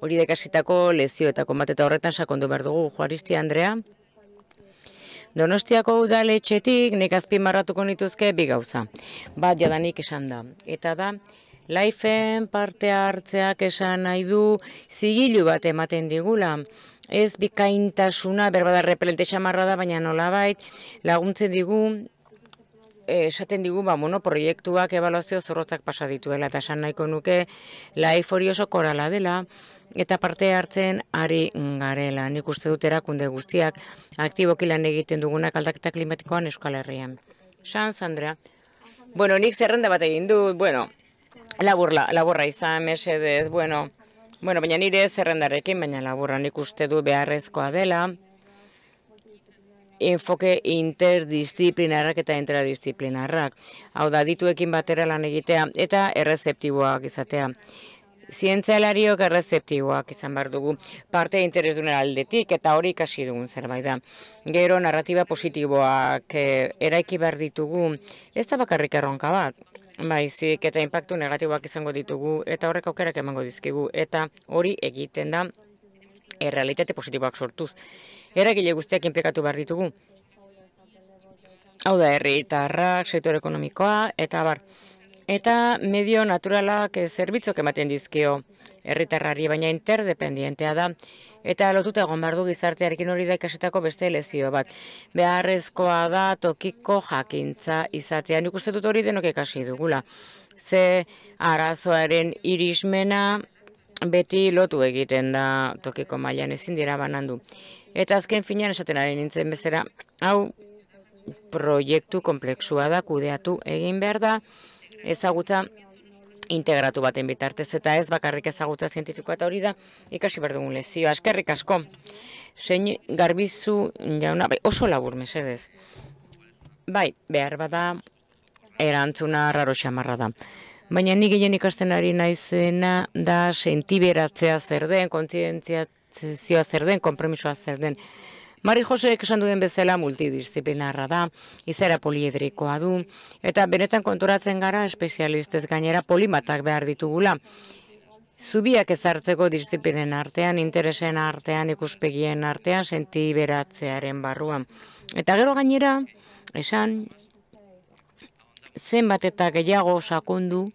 hori dekasitako lezio eta konbateta horretan sakondu behar dugu Juaristi Andrea. Donostiako udaletxetik nek azpimarratuko nituzke bi gauza. Bat jadanik esan da. Eta da, laifen parte hartzeak esan nahi du zigilu bat ematen digula. Ez bikaintasuna, berbada repelente xamarra da, baina nolabait laguntzen digu, esaten digu, ba, mono, proiektuak ebaluazio zorrotzak pasadituela, eta esan nahiko nuke laif hori oso korala dela, eta parte hartzen ari garela. Nik uste dut erakunde guztiak aktiboki lan egiten dugunak aldaketa klimatikoan Euskal Herrian. Sanz, Andrea. Bueno, nik zerrenda bat egin du, bueno, laburla, laburra izan mesedez, bueno, bueno, baina nire zerrendarekin, baina laburra nik uste du beharrezkoa dela, enfoke interdisziplinarrak eta interdisziplinarrak, hau da, dituekin batera lan egitea eta errezeptiboak izatea. Zientzialariok errezeptiboak izan behar dugu, parte interes aldetik eta hori ikasi dugun zerbait da. Gero narratiba positiboak eh, eraiki behar ditugu, ez da bakarrik erronka bat, baizik eta impactu negatiboak izango ditugu eta horrek aukerak emango dizkigu eta hori egiten da errealitate positiboak sortuz. Eragile guztiak inplikatu behar ditugu. Hau da, herritarrak, sektore ekonomikoa, eta bar. Eta medio naturalak eh, zerbitzok ematen dizkio herritarrari, baina interdependientea da eta lotuta egon gizartearekin hori da ikasetako beste lezio bat. Beharrezkoa da tokiko jakintza izatea. Nik uste dut hori denok ikasi dugula. Ze arazoaren irismena beti lotu egiten da tokiko mailan ezin dira banandu. Eta azken finean esaten ari nintzen bezera, hau proiektu kompleksua da kudeatu egin behar da, ezagutza integratu baten bitartez eta ez bakarrik ezagutza zientifikoa eta hori da ikasi behar dugun lezio. Eskerrik asko, zein garbizu jauna, bai, oso labur mesedez. Bai, behar bada erantzuna raro xamarra da. Baina nik egin ikasten naizena da sentiberatzea zer den, kontzientziazioa zer den, kompromisoa zer den. Mari Josek esan duen bezala multidisziplinarra da, izera poliedrikoa du, eta benetan konturatzen gara espezialistez gainera polimatak behar ditugula. Zubiak ezartzeko disziplinen artean, interesen artean, ikuspegien artean, sentiberatzearen barruan. Eta gero gainera, esan, zenbat eta gehiago sakundu,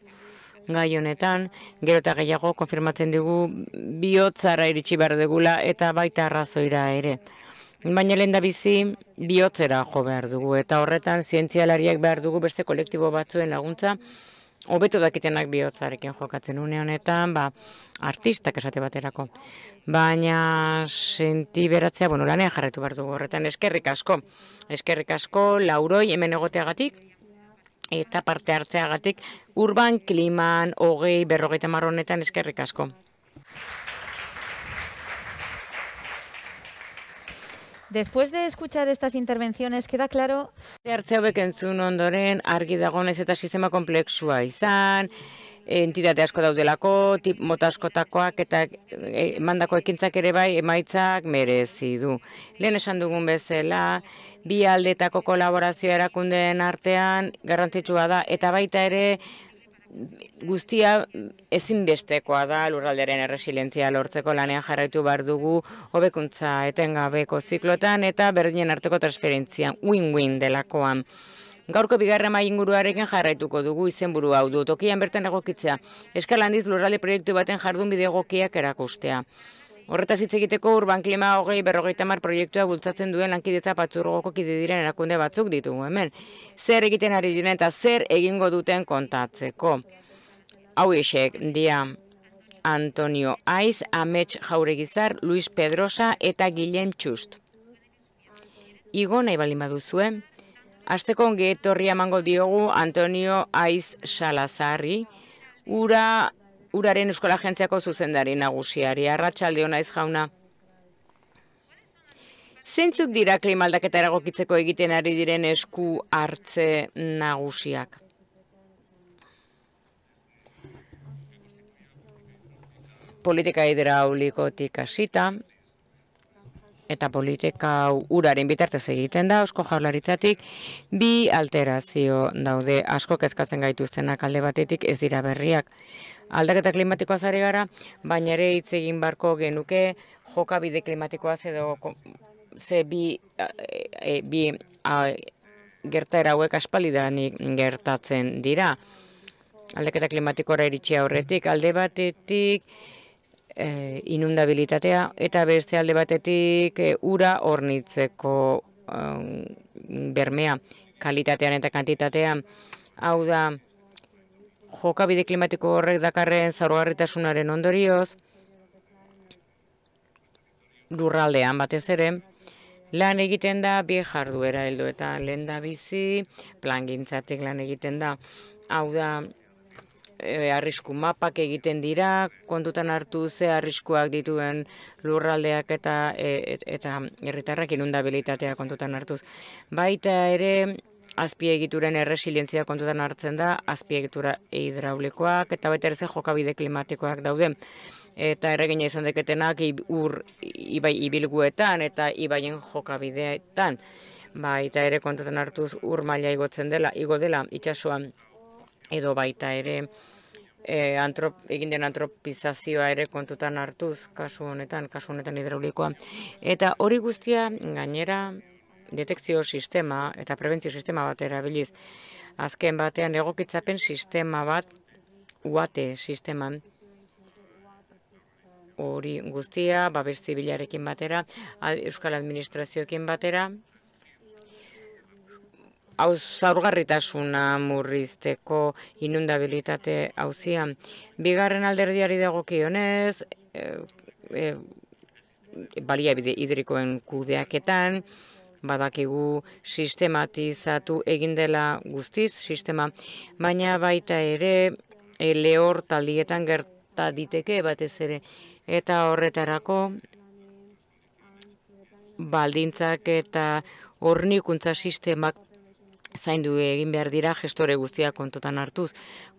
Gai honetan, gero eta gehiago, konfirmatzen dugu, bihotzara iritsi behar degula eta baita arrazoira ere. Baina lehen da bizi bihotzera jo behar dugu, eta horretan zientzialariak behar dugu beste kolektibo batzuen laguntza, hobeto dakitenak bihotzarekin jokatzen une honetan, ba, artistak esate baterako. Baina senti beratzea, bueno, lanea jarretu behar dugu horretan, eskerrik asko, eskerrik asko, lauroi hemen egoteagatik, eta parte hartzeagatik, urban, kliman, hogei, berrogeita marronetan, eskerrik asko. Después de escuchar estas intervenciones, queda claro... beken bekentzun ondoren, argi dagonez eta sistema kompleksua izan, entitate asko daudelako, tip mota askotakoak eta e, mandako ekintzak ere bai, emaitzak merezi du. Lehen esan dugun bezala, bi aldetako kolaborazioa erakundeen artean, garrantzitsua da, eta baita ere, guztia ezinbestekoa da lurralderen erresilientzia lortzeko lanean jarraitu behar dugu hobekuntza etengabeko ziklotan eta berdinen arteko transferentzia win-win delakoan. Gaurko bigarra mai inguruarekin jarraituko dugu izenburu hau du, tokian bertan egokitzea, eskalandiz lurralde proiektu baten jardun bide egokiak erakustea. Horretaz hitz egiteko urban klima hogei berrogeita mar proiektua bultzatzen duen lankidetza patzurgoko kide diren erakunde batzuk ditugu hemen. Zer egiten ari diren eta zer egingo duten kontatzeko. Hau isek, dia Antonio Aiz, Amets Jauregizar, Luis Pedrosa eta Guillem Txust. Igo nahi bali maduzuen. Azteko onge etorri amango diogu Antonio Aiz Salazarri. Ura uraren euskola jentziako zuzendari nagusiari, arratsalde hona ez jauna. Zeintzuk dira klimaldaketa eragokitzeko egiten ari diren esku hartze nagusiak? Politika hidraulikotik hasita eta politika uraren bitartez egiten da, osko jaularitzatik, bi alterazio daude asko kezkatzen gaituztenak alde batetik ez dira berriak aldaketa klimatikoa zari gara, baina ere hitz egin barko genuke jokabide klimatikoa edo ze bi, e, e, bi a, hauek aspalidan gertatzen dira. Aldaketa klimatikoa iritsi aurretik, alde batetik e, inundabilitatea eta beste alde batetik e, ura hornitzeko um, bermea kalitatean eta kantitatean. Hau da, jokabide klimatiko horrek dakarren zaurgarritasunaren ondorioz, lurraldean batez ere, lan egiten da bi jarduera heldu eta lenda bizi, plan gintzatik lan egiten da, hau da, e, arrisku mapak egiten dira, kontutan hartu ze arriskuak dituen lurraldeak eta e, eta herritarrak inundabilitatea kontutan hartuz. Baita ere, azpiegituren erresilientzia kontutan hartzen da, azpiegitura hidraulikoak eta bete erze jokabide klimatikoak daude. Eta erregina izan deketenak ur ibai ibilguetan eta ibaien jokabideetan. Ba, eta ere kontutan hartuz ur maila igotzen dela, igo dela itsasoan edo baita ere E, antrop, egin den antropizazioa ere kontutan hartuz, kasu honetan, kasu honetan hidraulikoa. Eta hori guztia, gainera, detekzio sistema eta prebentzio sistema bat erabiliz. Azken batean egokitzapen sistema bat uate sisteman hori guztia, babes zibilarekin batera, Euskal Administrazioekin batera, hau zaurgarritasuna murrizteko inundabilitate hauzia. Bigarren alderdiari dago kionez, e, eh, e, eh, balia bide hidrikoen kudeaketan, badakigu sistematizatu egin dela guztiz sistema baina baita ere e, lehor taldietan gerta diteke batez ere eta horretarako baldintzak eta hornikuntza sistemak zaindu egin behar dira gestore guztia kontutan hartuz.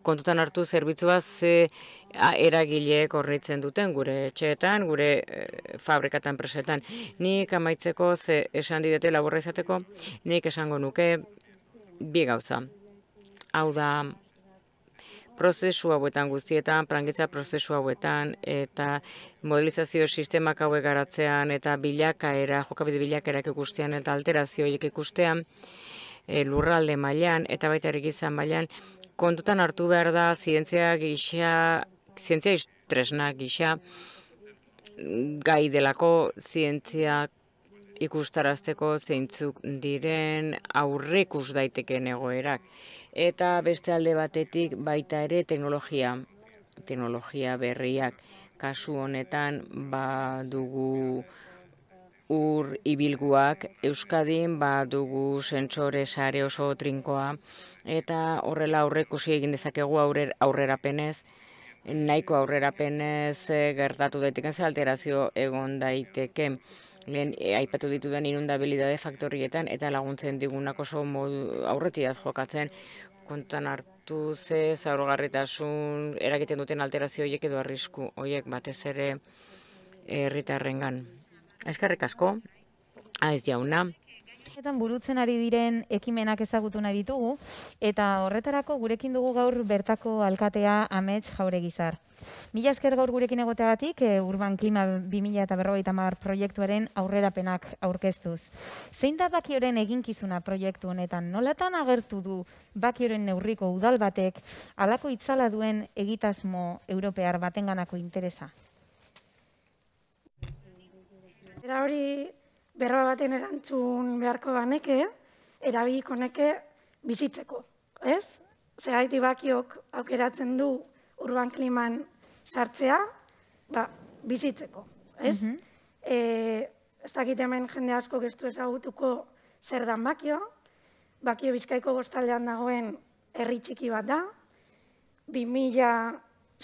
Kontutan hartu zerbitzua ze eragileek orritzen duten gure etxeetan, gure e, eh, fabrikatan presetan. Nik amaitzeko ze esan didete laburra izateko, nik esango nuke bi gauza. Hau da prozesu hauetan guztietan, prangitza prozesu hauetan, eta modelizazio sistemak hauek garatzean, eta bilakaera, jokabide bilakaera ikustean, eta alterazioa ikustean, e, lurralde mailan eta baita ere mailean, mailan kontutan hartu behar da zientzia gisa zientzia tresna gisa gai delako zientzia ikustarazteko zeintzuk diren aurrekus daiteke egoerak eta beste alde batetik baita ere teknologia teknologia berriak kasu honetan badugu ur ibilguak Euskadin badugu sentsore sare oso trinkoa eta horrela aurrekusi egin dezakegu aurrer aurrerapenez nahiko aurrerapenez eh, gertatu daiteken ze alterazio egon daiteke len eh, aipatu ditudan inundabilitate faktorietan eta laguntzen digunak oso modu aurretiaz jokatzen kontan hartu ze zaurgarritasun eragiten duten alterazio hoiek edo arrisku horiek batez ere eh, erritarrengan Eskerrik asko, aiz jauna. Eta burutzen ari diren ekimenak ezagutu nahi ditugu, eta horretarako gurekin dugu gaur bertako alkatea amets jauregizar. Mila esker gaur gurekin egoteagatik, eh, Urban Klima 2000 eta berroita mar proiektuaren aurrerapenak aurkeztuz. Zein da bakioren eginkizuna proiektu honetan? Nolatan agertu du bakioren neurriko udalbatek batek alako itzala duen egitasmo europear batenganako interesa? Era hori berra baten erantzun beharko baneke, erabiko neke bizitzeko, ez? Zeraiti bakiok aukeratzen du urban kliman sartzea, ba, bizitzeko, ez? Mhm. Eh, ez dakit hemen jende asko gestu ezagutuko zer dan bakio, bakio bizkaiko goztaldean dagoen herri txiki bat da, bi mila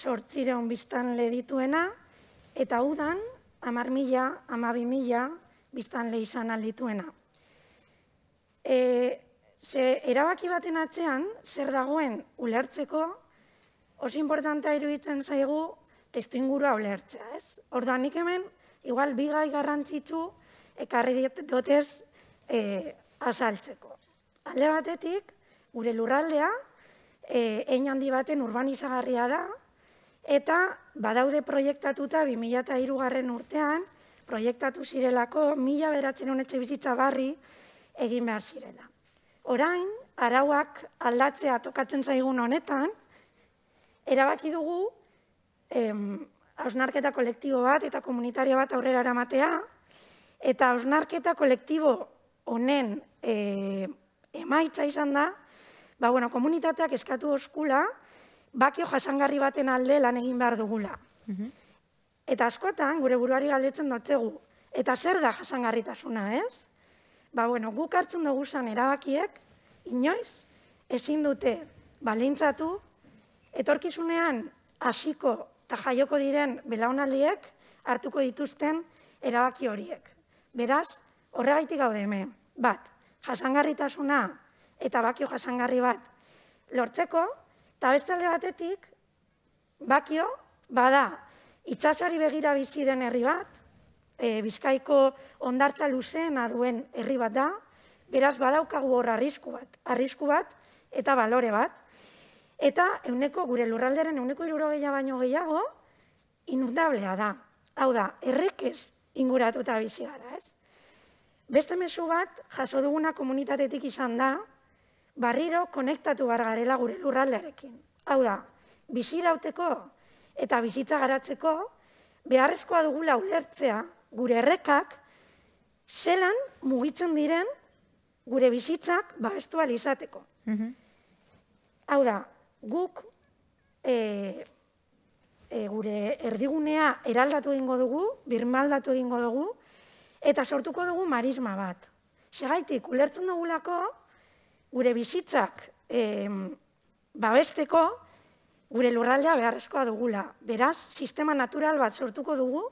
sortzireun biztan le dituena, eta udan, amar mila, amabi mila, biztan lehizan aldituena. E, ze erabaki baten atzean, zer dagoen ulertzeko, oso importantea iruditzen zaigu testu ingurua ulertzea, ez? Orduan nik hemen, igual bigai garrantzitsu, ekarri dotez e, asaltzeko. Alde batetik, gure lurraldea, e, ein handi baten urbanizagarria da, Eta badaude proiektatuta 2002 garren urtean, proiektatu zirelako mila beratzen honetxe bizitza barri egin behar zirela. Orain, arauak aldatzea tokatzen zaigun honetan, erabaki dugu hausnarketa kolektibo bat eta komunitario bat aurrera eramatea, eta hausnarketa kolektibo honen eh, emaitza izan da, ba, komunitateak eskatu oskula, bakio jasangarri baten alde lan egin behar dugula. Mhm. Eta askotan, gure buruari galdetzen dutegu, eta zer da jasangarritasuna, ez? Ba, bueno, guk hartzen dugu erabakiek, inoiz, ezin dute balintzatu, etorkizunean hasiko eta jaioko diren belaunaldiek hartuko dituzten erabaki horiek. Beraz, horregaitik gaude hemen, bat, jasangarritasuna eta bakio jasangarri bat lortzeko, Eta beste alde batetik, bakio, bada, itxasari begira bizi den herri bat, e, bizkaiko ondartza luzeena duen herri bat da, beraz badaukagu hor arrisku bat, arrisku bat eta balore bat. Eta euneko, gure lurralderen euneko irurogeia baino gehiago, inundablea da. Hau da, errekez inguratuta bizi gara, ez? Beste mesu bat, jaso duguna komunitatetik izan da, barriro konektatu bar garela gure lurraldearekin. Hau da, bizirauteko eta bizitza garatzeko beharrezkoa dugula ulertzea gure errekak zelan mugitzen diren gure bizitzak babestu izateko. Mhm. Hau da, guk e, e, gure erdigunea eraldatu egingo dugu, birmaldatu egingo dugu, eta sortuko dugu marisma bat. Segaitik, ulertzen dugulako, gure bizitzak babesteko gure lurraldea beharrezkoa dugula. Beraz, sistema natural bat sortuko dugu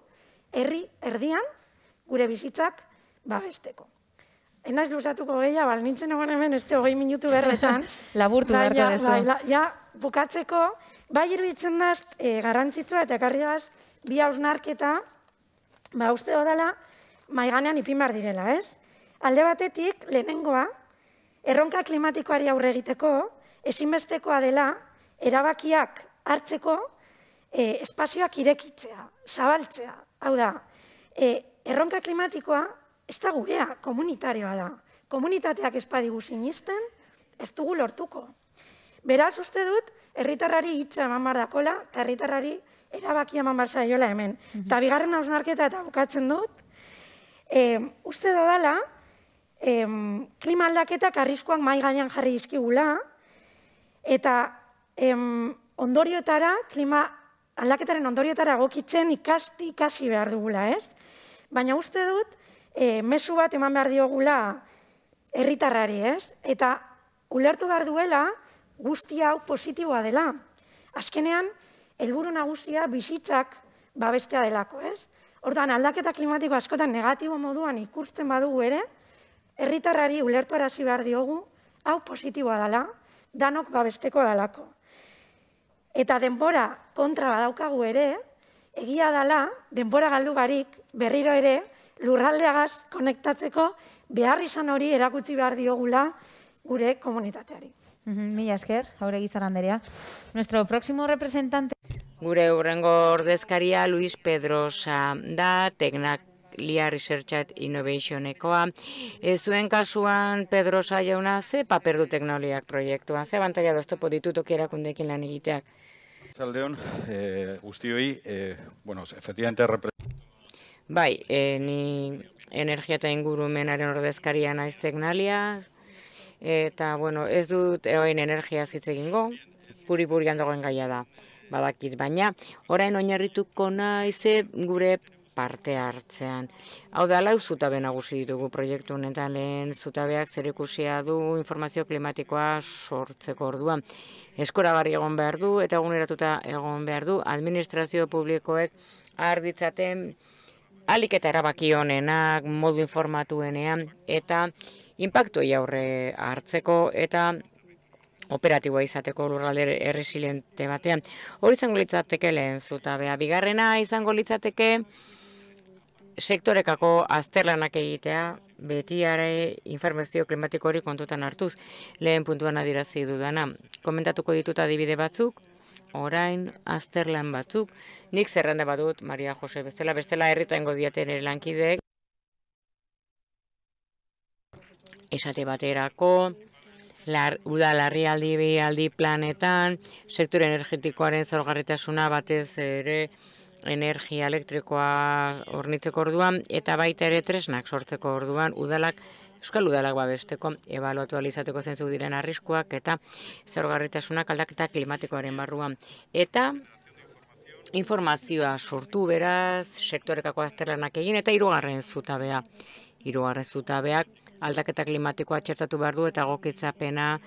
herri erdian gure bizitzak babesteko. Enaiz luzatuko gehiago, bal nintzen egon hemen ezte hogei minutu berretan. Laburtu berta ez da. Ja, bukatzeko, bai iruditzen daz eh, garrantzitsua eta karri bi hausnarketa, ba uste dodala, maiganean ipin bar direla, ez? Alde batetik, lehenengoa, Erronka klimatikoari aurre egiteko, ezinbestekoa dela, erabakiak hartzeko, e, espazioak irekitzea, zabaltzea. Hau da, e, erronka klimatikoa ez da gurea komunitarioa da. Komunitateak espadigu sinisten, ez dugu lortuko. Beraz uste dut, erritarrari hitza eman bar dakola, eta erritarrari erabakia eman bar hemen. Mhm. Eta bigarren hausnarketa eta bukatzen dut, e, uste dut dala, klima aldaketak arriskuak mai gainean jarri dizkigula eta em, ondorioetara klima aldaketaren ondorioetara egokitzen ikasti ikasi behar dugula, ez? Baina uste dut e, eh, mesu bat eman behar diogula herritarrari, ez? Eta ulertu behar duela guzti hau positiboa dela. Azkenean, helburu nagusia bizitzak babestea delako, ez? Hortan, aldaketa klimatiko askotan negatibo moduan ikusten badugu ere, erritarrari ulertu arazi behar diogu, hau positiboa dala, danok babesteko dalako. Eta denbora kontra badaukagu ere, egia dala, denbora galdu barik, berriro ere, lurraldeagaz konektatzeko behar izan hori erakutsi behar diogula gure komunitateari. Mila esker, haure gizaranderea. Nuestro próximo representante... Gure urrengo ordezkaria Luis Pedrosa da, teknak Lia Research and Innovation ekoa. E, eh, zuen kasuan, Pedro Saiauna, ze paper du teknoliak proiektuan? Ze bantaiak doztopo ditutok erakundekin lan egiteak? Zaldeon, e, eh, guzti hoi, e, eh, bueno, Bai, e, ni energia eta ingurumenaren ordezkarian naiz teknalia, eta, bueno, ez dut egoen energia zitze egingo, puri burian dagoen gaia da, badakit, baina, orain oinarrituko naize gure parte hartzean. Hau da, lau zutabe nagusi ditugu proiektu honetan lehen zutabeak zer ikusia du informazio klimatikoa sortzeko orduan. Eskora egon behar du eta eguneratuta egon behar du administrazio publikoek arditzaten alik eta erabaki honenak modu informatuenean eta impactu aurre hartzeko eta operatiboa izateko lurralde erresilente batean. Hor izango litzateke lehen zutabea. Bigarrena izango litzateke sektorekako azterlanak egitea, beti informazio klimatiko hori kontutan hartuz, lehen puntuan adirazi dudana. Komentatuko dituta adibide batzuk, orain azterlan batzuk, nik zerranda badut, Maria Jose, bestela, bestela erritan godiaten erlankidek. esate baterako, lar, udalarri aldi, aldi planetan, sektore energetikoaren zorgarritasuna batez ere, energia elektrikoa hornitzeko orduan eta baita ere tresnak sortzeko orduan udalak Euskal Udalak babesteko ebaluatu alizateko zentzu diren arriskuak eta zergarritasunak aldaketa klimatikoaren barruan eta informazioa sortu beraz sektorekako azterlanak egin eta hirugarren zutabea hirugarren zutabeak aldaketa klimatikoa txertatu du eta gokitzapena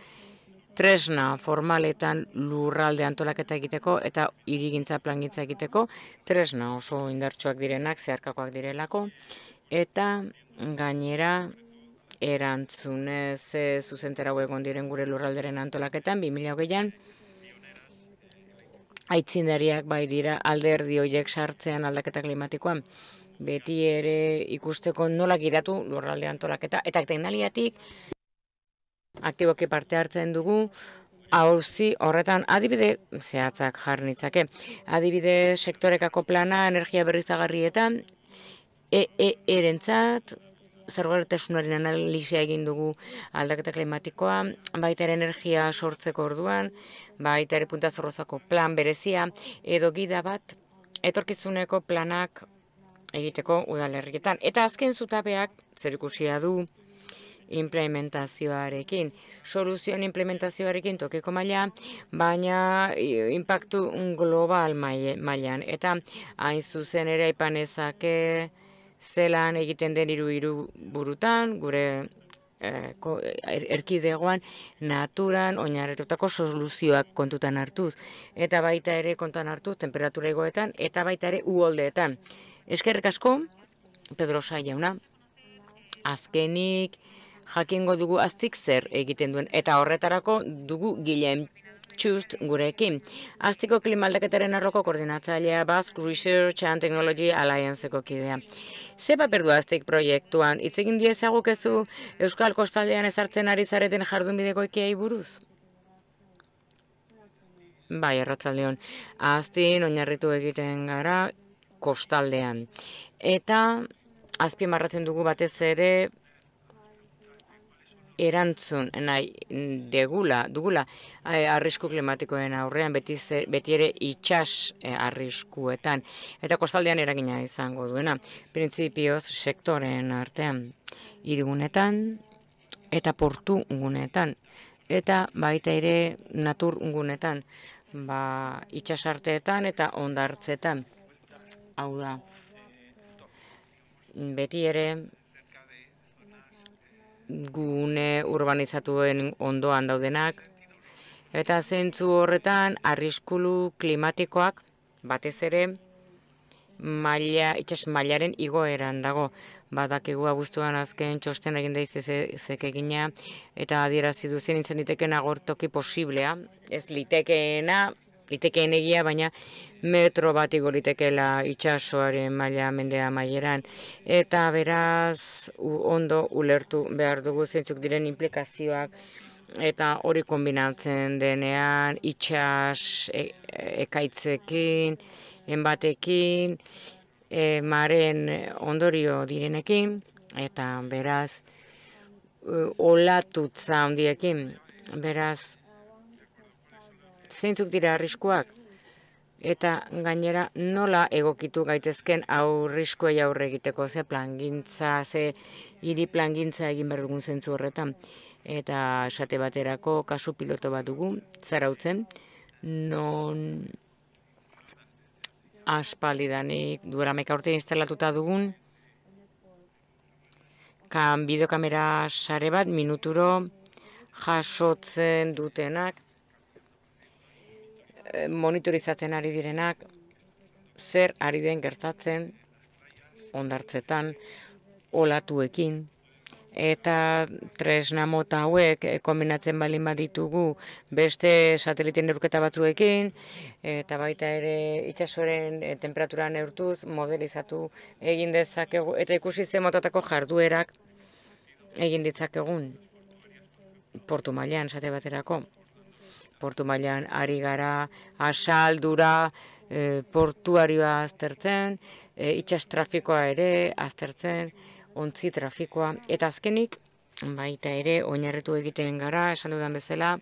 tresna formaletan lurralde antolaketa egiteko eta irigintza plangintza egiteko tresna oso indartsuak direnak zeharkakoak direlako eta gainera erantzunez e, eh, zuzentera egon diren gure lurralderen antolaketan 2008an aitzindariak bai dira alderdi hoiek sartzean aldaketa klimatikoan beti ere ikusteko nola giratu lurralde antolaketa eta teknaliatik aktiboki parte hartzen dugu, hauzi horretan adibide zehatzak jarnitzake. Adibide sektorekako plana energia berrizagarrietan, EE -e erentzat, zergoretasunaren analizia egin dugu aldaketa klimatikoa, baita energia sortzeko orduan, baita ere punta plan berezia, edo gida bat, etorkizuneko planak egiteko udalerriketan. Eta azken zutabeak, zer ikusia du, implementazioarekin. Soluzioen implementazioarekin tokiko maila, baina impactu global mailan eta hain zuzen ere aipanezake zelan egiten den hiru hiru burutan, gure e, er, erkidegoan naturan oinarretutako soluzioak kontutan hartuz eta baita ere kontan hartuz temperatura egoetan eta baita ere uoldeetan. Eskerrik asko Pedro Saiauna. Azkenik jakingo dugu aztik zer egiten duen eta horretarako dugu gileen txust gurekin. Aztiko klimaldaketaren arroko koordinatzailea Basque Research and Technology Allianceko kidea. Ze paperdu aztik proiektuan? Itzegin diezago kezu Euskal Kostaldean ezartzen ari zareten jardun bideko ikia iburuz? Bai, erratzaldeon. Aztin oinarritu egiten gara Kostaldean. Eta azpimarratzen dugu batez ere erantzun nahi mm, degula, dugula eh, arrisku klimatikoen aurrean beti, beti ere itxas eh, arriskuetan eta kostaldean eragina izango duena. Printzipioz sektoren artean irigunetan eta portu ungunetan eta baita ere natur ungunetan ba, itxas arteetan eta ondartzetan hau da beti ere gune urbanizatuen ondoan daudenak, eta zentzu horretan arriskulu klimatikoak batez ere maila, itxas mailaren igoeran dago. Badakigu guztuan azken txosten egin daizezek egina, eta adierazi duzen intzen diteken agortoki posiblea, ez litekeena, litekeen egia, baina metro bat igolitekela itxasoaren maila mendea maileran. Eta beraz, ondo ulertu behar dugu zentzuk diren implikazioak, eta hori kombinatzen denean, itxas e, ekaitzekin, enbatekin, e, maren ondorio direnekin, eta beraz, e, olatutza handiekin, beraz, zeintzuk dira arriskuak eta gainera nola egokitu gaitezken aurriskuei aurre egiteko ze plangintza, ze hiri plangintza egin behar dugun zentzu horretan. Eta esate baterako kasu piloto bat dugu, zarautzen, non aspaldidanik meka urte instalatuta dugun, kan bideokamera sare bat minuturo jasotzen dutenak Eh, monitorizatzen ari direnak, zer ari den gertatzen ondartzetan, olatuekin, eta tresna mota hauek eh, kombinatzen balin baditugu beste sateliten neurketa batzuekin, eta baita ere itxasoren eh, temperatura neurtuz modelizatu egin dezakegu, eta ikusi ze motatako jarduerak egin ditzakegun portu mailean sate baterako portu mailan ari gara, asaldura, e, portuarioa aztertzen, e, itxas trafikoa ere aztertzen, ontzi trafikoa, eta azkenik, baita ere, oinarritu egiten gara, esan dudan bezala,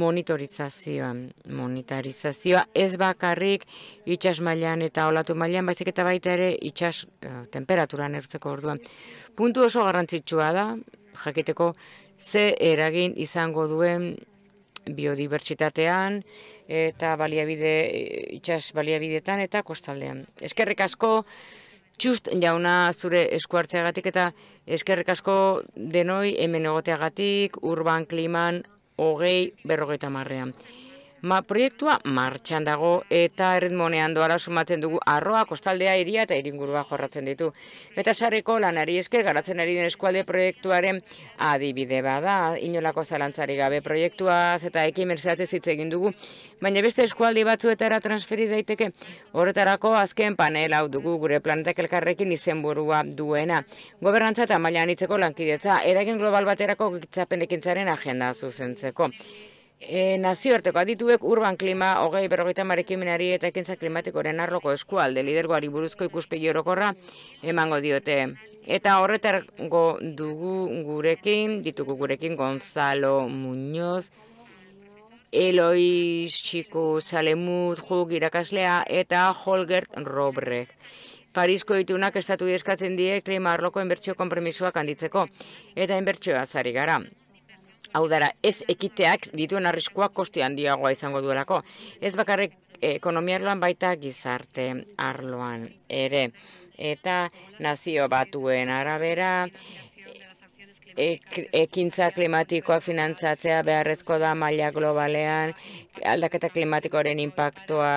monitorizazioa, monitorizazioa ez bakarrik itxas mailan eta olatu mailan, baizik eta baita ere itxas uh, e, temperaturan ertzeko orduan. Puntu oso garrantzitsua da, jakiteko ze eragin izango duen biodibertsitatean eta baliabide eh, itsas baliabidetan eta kostaldean. Eskerrik asko txust jauna zure eskuartzeagatik eta eskerrik asko denoi hemen egoteagatik urban kliman 2050ean. Ma proiektua martxan dago eta erritmonean doara sumatzen dugu arroa, kostaldea, iria eta iringurua jorratzen ditu. Eta sareko lanari esker garatzen ari den eskualde proiektuaren adibide bada, inolako zalantzari gabe proiektua eta ekimen zehatzez dugu, baina beste eskualdi batzuetara transferi daiteke, horretarako azken panel hau dugu gure planetak elkarrekin izenburua duena. Gobernantza eta mailan itzeko lankidetza, eragin global baterako gitzapendekintzaren agenda zuzentzeko. E, nazioarteko adituek urban klima hogei berrogeita marekimenari eta ekintza klimatikoren arloko eskualde lidergoari buruzko ikuspegi orokorra emango diote. Eta horretargo dugu gurekin, ditugu gurekin Gonzalo Muñoz, Eloiz Txiko Salemut Juk irakaslea eta Holgert Robrek. Parisko itunak estatu eskatzen die klima arloko inbertsio konpromisoak handitzeko eta enbertsioa zari gara hau dara, ez ekiteak dituen arriskoa koste handiagoa izango duelako. Ez bakarrik ekonomiarloan baita gizarte arloan ere. Eta nazio batuen arabera, E ekintza klimatikoak finantzatzea beharrezko da maila globalean, aldaketa klimatikoaren inpaktua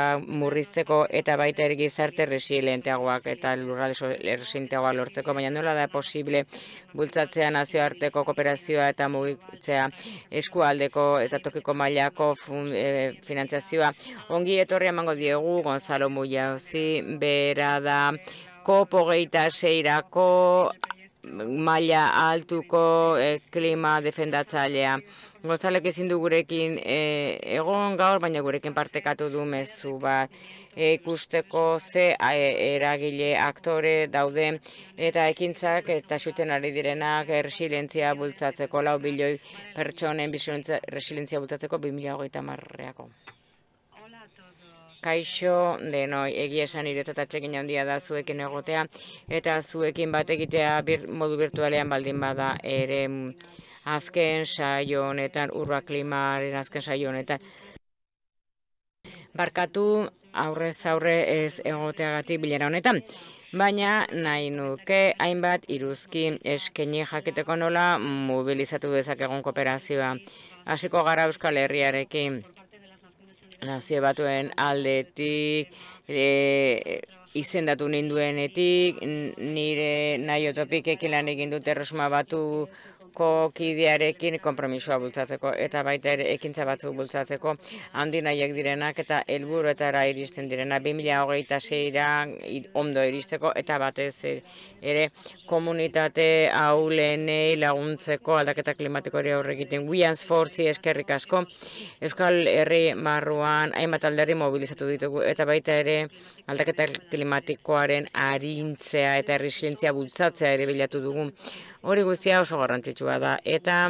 murrizteko eta baita gizarte resilienteagoak eta lurral resilienteagoa lortzeko, baina nola da posible bultzatzea nazioarteko kooperazioa eta mugitzea eskualdeko eta tokiko mailako e, finantzazioa. Ongi etorri emango diegu, Gonzalo Muia bera da, kopo geita seirako, maila altuko eh, klima defendatzailea. Gozalek ezin du gurekin eh, egon gaur, baina gurekin partekatu du mezu bat eh, ikusteko ze eragile aktore daude eta ekintzak eta suten ari direnak resilientzia bultzatzeko lau bilioi pertsonen resilientzia bultzatzeko 2008 marreako kaixo denoi egia esan iretzat atxekin handia da zuekin egotea eta zuekin bat egitea bir, modu virtualean baldin bada ere mm, azken saio honetan urra klimaren azken saio honetan barkatu aurrez aurre ez egoteagatik bilera honetan Baina nahi nuke hainbat iruzki eskeni jaketeko nola mobilizatu dezakegun kooperazioa. Hasiko gara Euskal Herriarekin nazio batuen aldetik, e, izendatu ninduenetik, nire nahi ekin lan egin dute batu ko kidearekin konpromisoa bultzatzeko eta baita ere ekintza batzuk bultzatzeko handi nahiak direnak eta helburu helburuetara iristen direna 2008a ondo iristeko eta batez ere komunitate haulenei laguntzeko aldaketa klimatiko ere horregiten Wians Forzi eskerrik asko Euskal Herri Marruan hainbat alderri mobilizatu ditugu eta baita ere aldaketa klimatikoaren harintzea eta erresilientzia bultzatzea ere bilatu dugu. Hori guztia oso garrantzitsu garrantzitsua Eta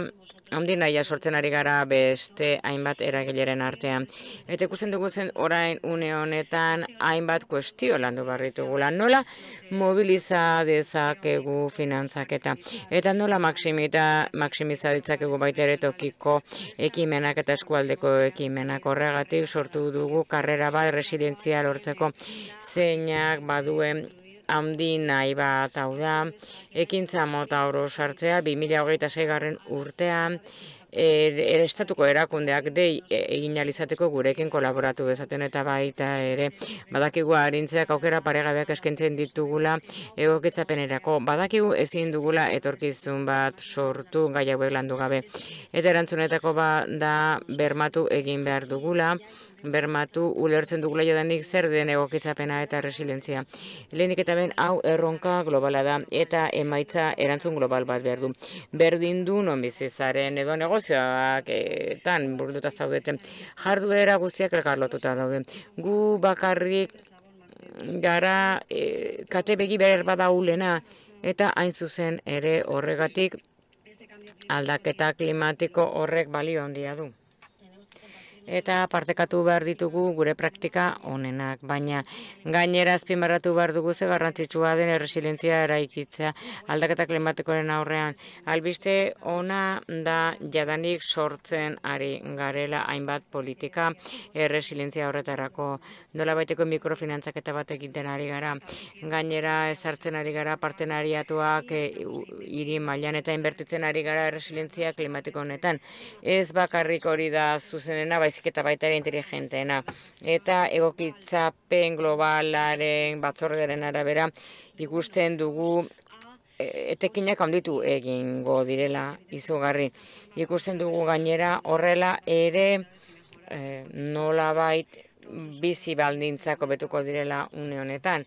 handi nahia sortzen ari gara beste hainbat eragileren artean. Eta ikusten dugu zen orain une honetan hainbat kuestio landu barritugula. Nola mobiliza dezakegu finantzak eta eta nola maksimita, maksimiza ditzakegu ere tokiko ekimenak eta eskualdeko ekimenak horregatik sortu dugu karrera bat residentzia lortzeko zeinak baduen handi nahi bat hau da, ekintza mota oro sartzea, 2008 garren urtean, er, estatuko erakundeak dei e, egin alizateko gurekin kolaboratu dezaten eta baita ere badakigu harintzeak aukera paregabeak eskentzen ditugula egokitzapenerako badakigu ezin dugula etorkizun bat sortu gai landu gabe eta erantzunetako ba da bermatu egin behar dugula bermatu ulertzen dugula jodanik zer den egokitzapena eta resilientzia. Lehenik eta ben, hau erronka globala da eta emaitza erantzun global bat behar du. Berdin du, non bizizaren edo negozioak etan burduta zaudete. Jarduera guztiak rekarlotuta daude. Gu bakarrik gara e, kate begi behar bada ulena eta hain zuzen ere horregatik aldaketa klimatiko horrek balio handia du eta partekatu behar ditugu gure praktika onenak. Baina gainera azpimarratu behar dugu ze garrantzitsua den erresilentzia eraikitzea aldaketa klimatikoaren aurrean. Albiste ona da jadanik sortzen ari garela hainbat politika erresilentzia horretarako. dola baiteko mikrofinantzak eta bat egiten ari gara. Gainera ezartzen ari gara partenariatuak e, hiri mailan eta inbertitzen ari gara erresilentzia klimatiko honetan. Ez bakarrik hori da zuzenena, bai baizik eta baita ere inteligenteena. Eta egokitzapen globalaren batzorderen arabera ikusten dugu e, etekinak handitu egingo direla izugarri. Ikusten dugu gainera horrela ere e, nolabait bizi baldintzako betuko direla une honetan.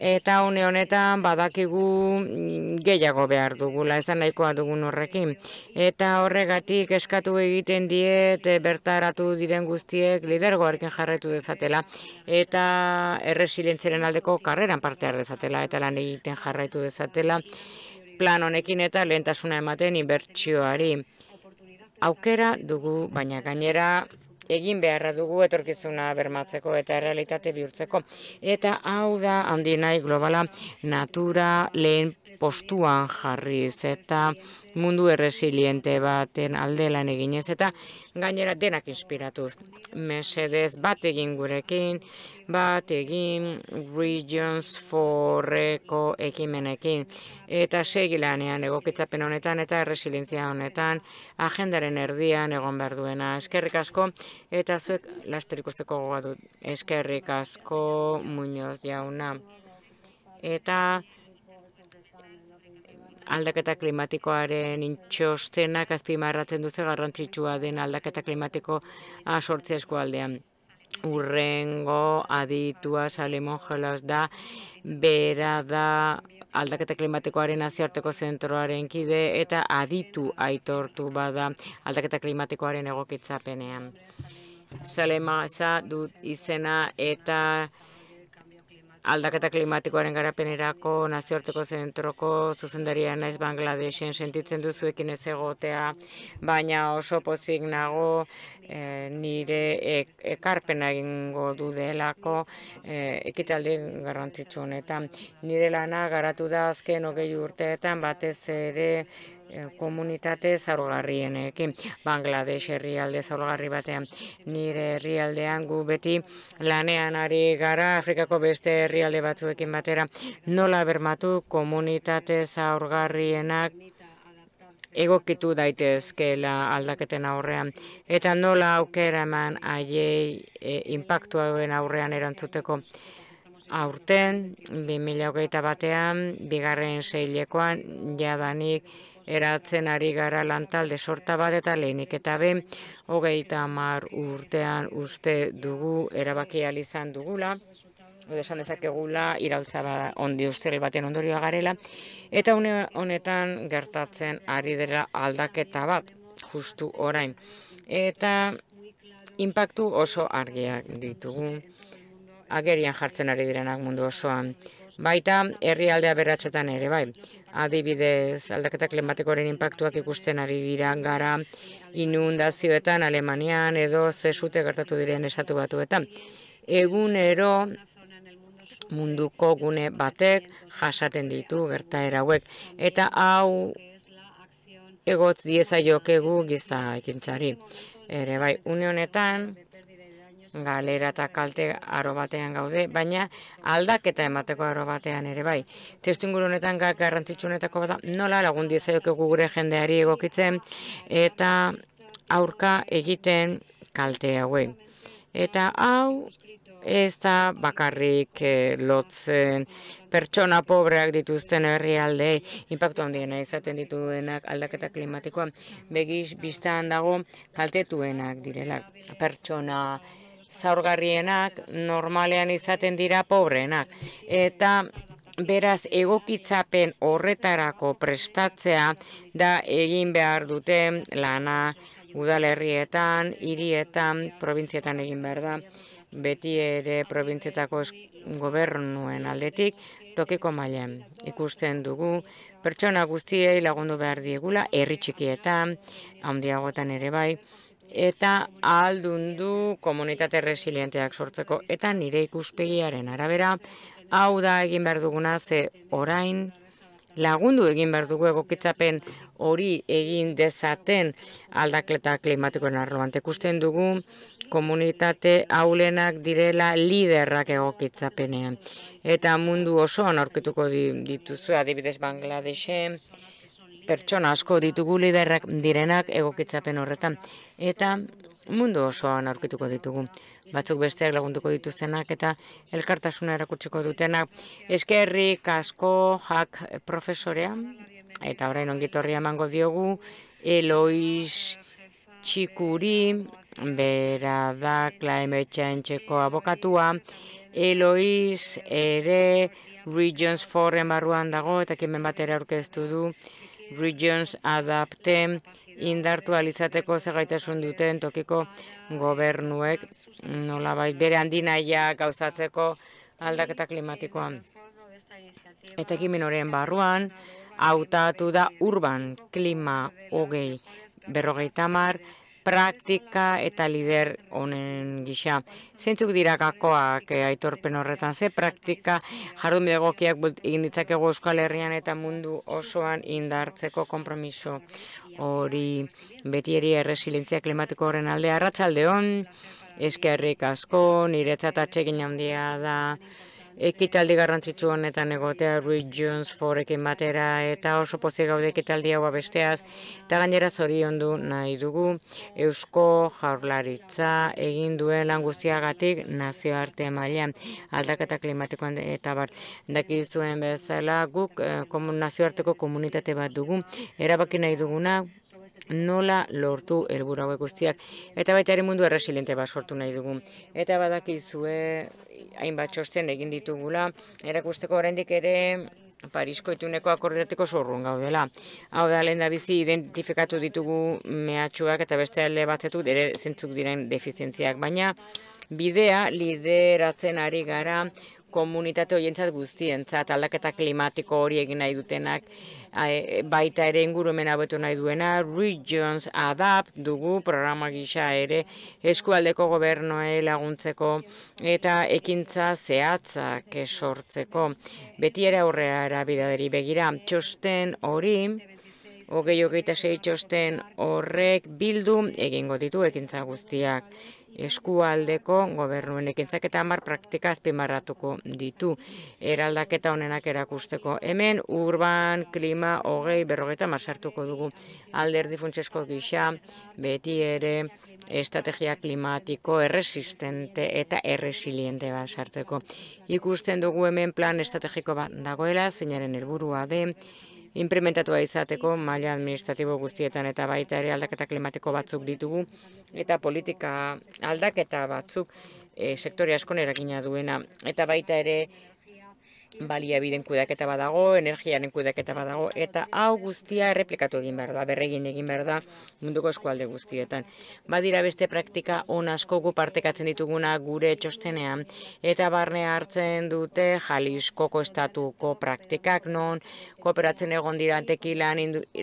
Eta une honetan badakigu mm, gehiago behar dugula, ezan nahikoa dugun horrekin. Eta horregatik eskatu egiten diet e, bertaratu diren guztiek lidergoarekin jarretu dezatela eta erresilientziaren aldeko karreran parte har dezatela eta lan egiten jarraitu dezatela plan honekin eta lehentasuna ematen inbertsioari. Aukera dugu, baina gainera egin beharra dugu etorkizuna bermatzeko eta realitate bihurtzeko. Eta hau da, handi nahi globala, natura lehen postuan jarriz eta mundu erresiliente baten aldelan eginez eta gainera denak inspiratuz. Mesedez bat egin gurekin, bat egin Regions Forreko ekimenekin. Eta segilanean egokitzapen honetan eta erresilientzia honetan agendaren erdian egon behar duena eskerrik asko eta zuek lasterik usteko gogatu eskerrik asko muñoz jauna. Eta aldaketa klimatikoaren intxostenak azpimarratzen duze garrantzitsua den aldaketa klimatiko asortzea eskualdean. Urrengo aditua Salimon Jolaz da, bera da aldaketa klimatikoaren aziarteko zentroaren kide eta aditu aitortu bada aldaketa klimatikoaren egokitzapenean. Salema, eza dut izena eta aldaketa klimatikoaren garapenerako nazioarteko zentroko zuzendaria naiz Bangladesen sentitzen duzuekin ez egotea, baina oso pozik nago eh, nire ek, ekarpena egingo du delako e, ekitaldi garrantzitsu Nire lana garatu da azken hogei urteetan batez ere Eh, komunitate zaurgarrienekin. Bangladesh herrialde zaurgarri batean, nire herrialdean gu beti lanean ari gara Afrikako beste herrialde batzuekin batera. Nola bermatu komunitate zaurgarrienak egokitu daitezkela aldaketen aurrean. Eta nola aukera eman aiei e, impactua duen aurrean erantzuteko aurten, 2008 batean, bigarren seilekoan, jadanik, eratzen ari gara lantalde sorta bat eta lehenik eta be, hogeita mar urtean uste dugu erabaki izan dugula edo esan dezakegula iraltza ba ondi ustele baten ondorioa garela eta honetan gertatzen ari dela aldaketa bat justu orain eta impactu oso argiak ditugu agerian jartzen ari direnak mundu osoan. Baita, herri aldea berratxetan ere, bai. Adibidez, aldaketak lehenbatekoaren impactuak ikusten ari dira gara inundazioetan, Alemanian, edo zesute gertatu diren esatu batuetan. Egunero, munduko gune batek jasaten ditu gerta erauek. Eta hau egotz diezaiokegu giza ekintzari. Ere bai, unionetan galera eta kalte aro batean gaude, baina aldaketa eta emateko aro batean ere bai. Testu ingurunetan gara garrantzitsunetako bada nola lagun dizelok gure jendeari egokitzen, eta aurka egiten kalte hauei. Eta hau ez da bakarrik eh, lotzen, pertsona pobreak dituzten herri alde, impactu handiena izaten dituenak aldaketa klimatikoa, begiz biztan dago kaltetuenak direla, pertsona, zaurgarrienak normalean izaten dira pobrenak. Eta beraz egokitzapen horretarako prestatzea da egin behar dute lana udalerrietan, hirietan, probintzietan egin behar da beti ere provintzietako gobernuen aldetik tokiko mailen ikusten dugu pertsona guztiei lagundu behar diegula herri txikietan, handiagotan ere bai eta aldun du komunitate resilienteak sortzeko eta nire ikuspegiaren arabera hau da egin behar duguna ze orain lagundu egin behar dugu egokitzapen hori egin dezaten aldakleta klimatikoen arloan tekusten dugu komunitate haulenak direla liderrak egokitzapenean. Eta mundu osoan aurkituko dituzue adibidez Bangladesen, pertsona asko ditugu liderrak direnak egokitzapen horretan. Eta mundu osoan aurkituko ditugu. Batzuk besteak lagunduko dituztenak eta elkartasuna erakutsiko dutenak. Eskerri, kasko, jak profesorea, eta orain ongitorri emango diogu, Eloiz Txikuri, berada Climate Change abokatua, Eloiz ere Regions Forum barruan dago eta kimen batera aurkeztu du, regions adapte indartu alizateko zegaitasun duten tokiko gobernuek nolabait bere handinaia gauzatzeko aldaketa klimatikoan. Eta ekimen horien barruan, hautatu da urban klima hogei berrogeita mar, praktika eta lider honen gisa. Zeintzuk dira eh, aitorpen horretan, ze praktika jardun bidegokiak egin ditzakegu Euskal Herrian eta mundu osoan indartzeko konpromiso. hori beti eri erresilentzia klimatiko horren alde arratsaldeon hon, eskerrik asko, niretzat atsegin handia da, ekitaldi garrantzitsu honetan egotea Ruiz Jones forekin batera eta oso pozik gaude ekitaldi hau abesteaz eta gainera zori ondu nahi dugu Eusko jaurlaritza egin duen angustiagatik, nazioarte mailan aldaketa klimatikoan eta bar dakizuen bezala guk eh, nazioarteko komunitate bat dugu erabaki nahi duguna nola lortu helburu hauek guztiak eta baita ere mundu erresiliente bat sortu nahi dugu eta badakizue hainbat txosten egin ditugula erakusteko oraindik ere Parisko ituneko akordiateko zorrun gaudela. Hau da, lehen da bizi identifikatu ditugu mehatxuak eta beste alde batzatu dere zentzuk diren defizientziak. Baina bidea lideratzen ari gara komunitate horientzat guztientzat aldaketa klimatiko hori egin nahi dutenak baita ere ingurumen abetu nahi duena, Regions Adapt dugu programa gisa ere eskualdeko gobernoe laguntzeko eta ekintza zehatzak sortzeko. Beti ere aurrera erabidaderi begira, txosten hori, hogei hogeita sei txosten horrek bildu egingo ditu ekintza guztiak eskualdeko gobernuen ekintzak eta hamar praktika azpimarratuko ditu. Eraldaketa honenak erakusteko hemen, urban, klima, hogei, berrogeta marzartuko dugu. Alderdi funtsesko gisa, beti ere, estrategia klimatiko erresistente eta erresiliente bat sartzeko. Ikusten dugu hemen plan estrategiko bat dagoela, zeinaren helburua den, implementatua izateko maila administratibo guztietan eta baita ere aldaketa klimatiko batzuk ditugu eta politika aldaketa batzuk e, sektore askon eragina duena eta baita ere biden kudaketa badago, energiaren kudaketa badago, eta hau guztia erreplikatu egin behar da, berregin egin behar da munduko eskualde guztietan. Badira beste praktika on asko gu partekatzen dituguna gure txostenean, eta barne hartzen dute jalisko estatuko praktikak non, kooperatzen egon dira tekilan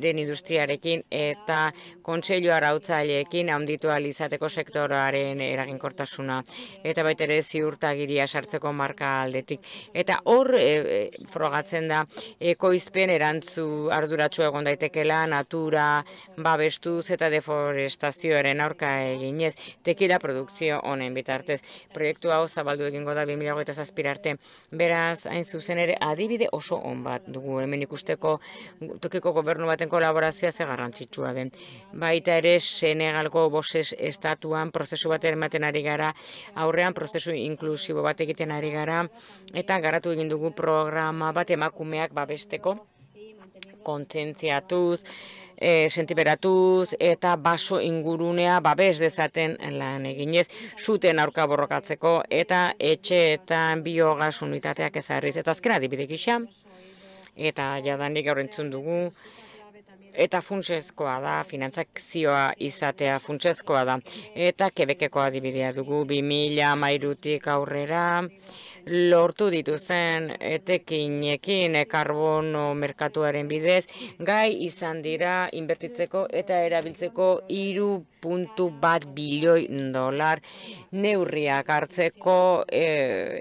den industriarekin, eta kontseilu arautzailekin handitu alizateko sektoraren eraginkortasuna, eta baitere ziurtagiria sartzeko marka aldetik. Eta hor E, e, frogatzen da ekoizpen erantzu arduratsu egon daitekela natura babestuz eta deforestazioaren aurka eginez tekila produkzio honen bitartez. Proiektu hau zabaldu egingo da 2008 arte Beraz, hain zuzen ere adibide oso on bat dugu hemen ikusteko tokiko gobernu baten kolaborazioa ze garrantzitsua den. Baita ere Senegalko boses estatuan prozesu bat ematen ari gara, aurrean prozesu inklusibo bat egiten ari gara, eta garatu egin dugu programa bat emakumeak babesteko kontzientziatuz, eh, sentiberatuz eta baso ingurunea babes dezaten lan eginez, zuten aurka borrokatzeko eta etxeetan biogas unitateak ezarriz eta azkena adibide gisa eta jadanik aurrentzun dugu eta funtsezkoa da, finantzakzioa izatea funtsezkoa da. Eta kebekeko adibidea dugu, 2000 mairutik aurrera, lortu dituzen etekinekin karbono merkatuaren bidez, gai izan dira inbertitzeko eta erabiltzeko iru puntu bat bilioi dolar neurriak hartzeko e,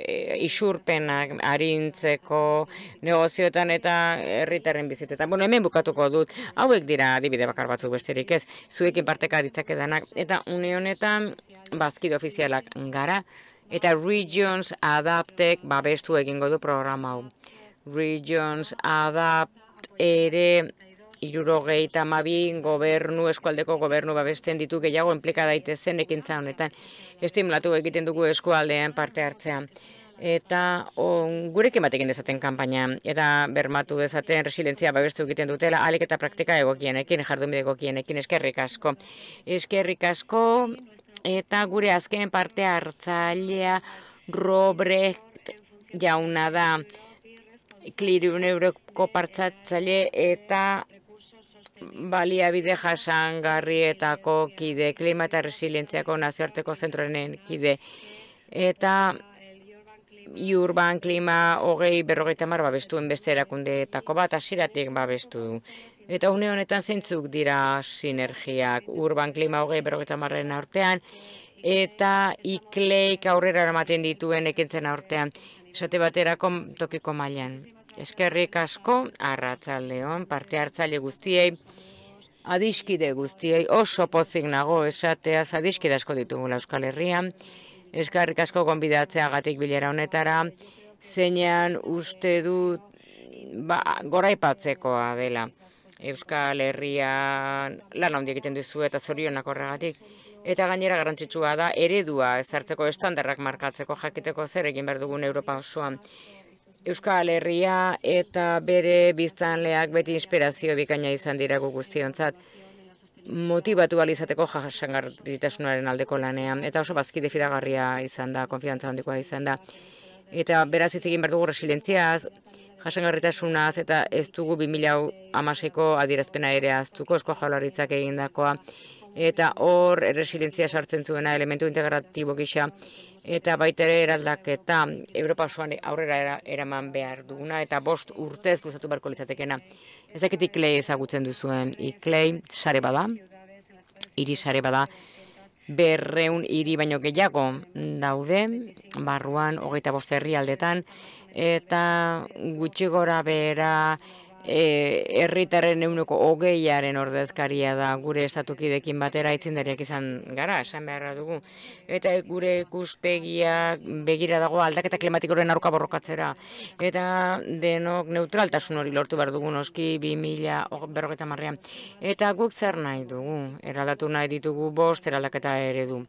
e, isurpenak arintzeko negozioetan eta herritarren bizitzetan. Bueno, hemen bukatuko dut. Hauek dira adibide bakar batzuk besterik ez. Zuekin parteka ditzake eta une honetan bazkide ofizialak gara eta Regions Adaptek babestu egingo du programa hau. Regions Adapt ere irurogei tamabin gobernu, eskualdeko gobernu babesten ditu gehiago enpleka daitezen ekin honetan estimulatu egiten dugu eskualdean parte hartzean. Eta on, gurek ematekin dezaten kanpaina eta bermatu dezaten resilientzia babestu egiten dutela, alik eta praktika egokienekin, jardun egokienekin, eskerrik asko. Eskerrik asko eta gure azken parte hartzailea Robrecht jauna da, Klirun Euroko eta balia bide jasan kide, klima eta resilientziako nazioarteko zentroen kide. Eta urban klima hogei berrogeita mar babestuen beste erakundeetako bat, asiratik babestu du. Eta une honetan zeintzuk dira sinergiak urban klima hogei berrogeita marren artean, eta ikleik aurrera eramaten dituen ekintzen artean, esate baterako tokiko mailan. Eskerrik asko, arratzaldeon, parte hartzaile guztiei, adiskide guztiei, oso pozik nago esateaz adiskide asko ditugula Euskal Herrian. Eskerrik asko konbidatzeagatik bilera honetara, zeinan uste dut ba, goraipatzekoa dela. Euskal Herrian lan handi egiten duzu eta zorionak horregatik. Eta gainera garrantzitsua da eredua ezartzeko estandarrak markatzeko jakiteko zer egin behar dugun Europa osoan. Euskal Herria eta bere biztanleak beti inspirazio bikaina izan dira guztiontzat motibatu alizateko jasangarritasunaren aldeko lanean. Eta oso bazkide fidagarria izan da, konfiantza handikoa izan da. Eta beraz hitz egin bertugu resilientziaz, jasangarritasunaz, eta ez dugu 2000 amaseko adierazpena ere aztuko, esko Jaurlaritzak egindakoa. Eta hor, resilientzia sartzen zuena, elementu integratibo gisa, eta baita ere eraldaketa Europa osoan aurrera eraman behar duguna eta bost urtez gustatu beharko litzatekena. Ez dakit iklei ezagutzen duzuen. Iklei sare bada, iri sare bada, berreun hiri baino gehiago daude, barruan hogeita bost herri aldetan, eta gutxi gora bera, Eh, herritarren e, euneko hogeiaren ordezkaria da gure estatukidekin batera itzindariak izan gara, esan beharra dugu. Eta gure ikuspegia begira dago aldaketa klimatikoren aruka borrokatzera. Eta denok neutraltasun hori lortu behar dugu noski bi berroketa marrean. Eta guk zer nahi dugu, eraldatu nahi ditugu bost, eraldaketa eredu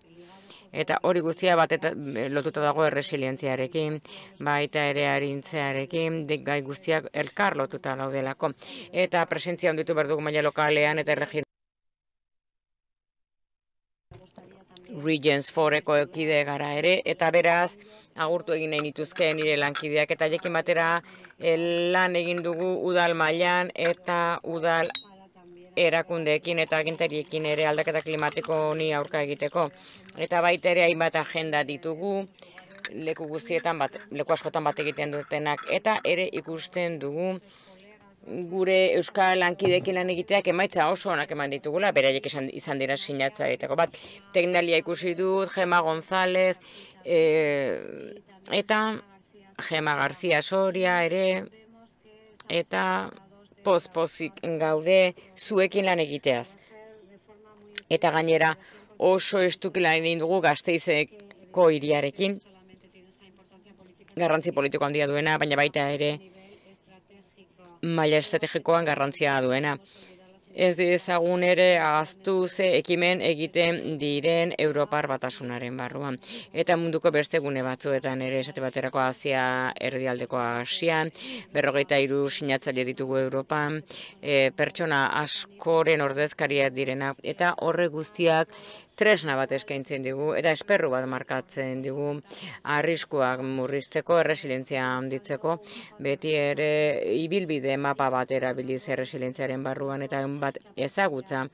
eta hori guztia bat eta eh, lotuta dago erresilientziarekin, baita ere harintzearekin, gai guztiak elkar lotuta daudelako. Eta presentzia onditu behar dugu maila lokalean eta regin. Regions Foreko ekide gara ere, eta beraz, agurtu egin nahi nituzke nire lankideak, eta jekin batera eh, lan egin dugu udal mailan eta udal erakundeekin eta agintariekin ere aldaketa klimatiko honi aurka egiteko. Eta baita ere hainbat agenda ditugu, leku guztietan bat, leku askotan bat egiten dutenak, eta ere ikusten dugu gure Euskal Lankidekin lan egiteak emaitza oso onak eman ditugula, beraiek izan, izan dira sinatza egiteko bat. Teknalia ikusi dut, Gema González, eh, eta Gema García Soria ere, eta pozpozik gaude zuekin lan egiteaz. Eta gainera oso estuk lan egin dugu gazteizeko iriarekin garrantzi politiko handia duena, baina baita ere maila estrategikoan garrantzia duena ez ezagun ere ahaztu ze ekimen egiten diren Europar batasunaren barruan. Eta munduko beste gune batzuetan ere esate baterako Asia erdialdeko Asia, berrogeita iru sinatzaile ditugu Europan, eh, pertsona askoren ordezkariak direna, eta horre guztiak tresna bat eskaintzen digu eta esperru bat markatzen digu arriskuak murrizteko erresilientzia handitzeko beti ere ibilbide mapa bat erabiliz erresilientziaren barruan eta bat ezagutza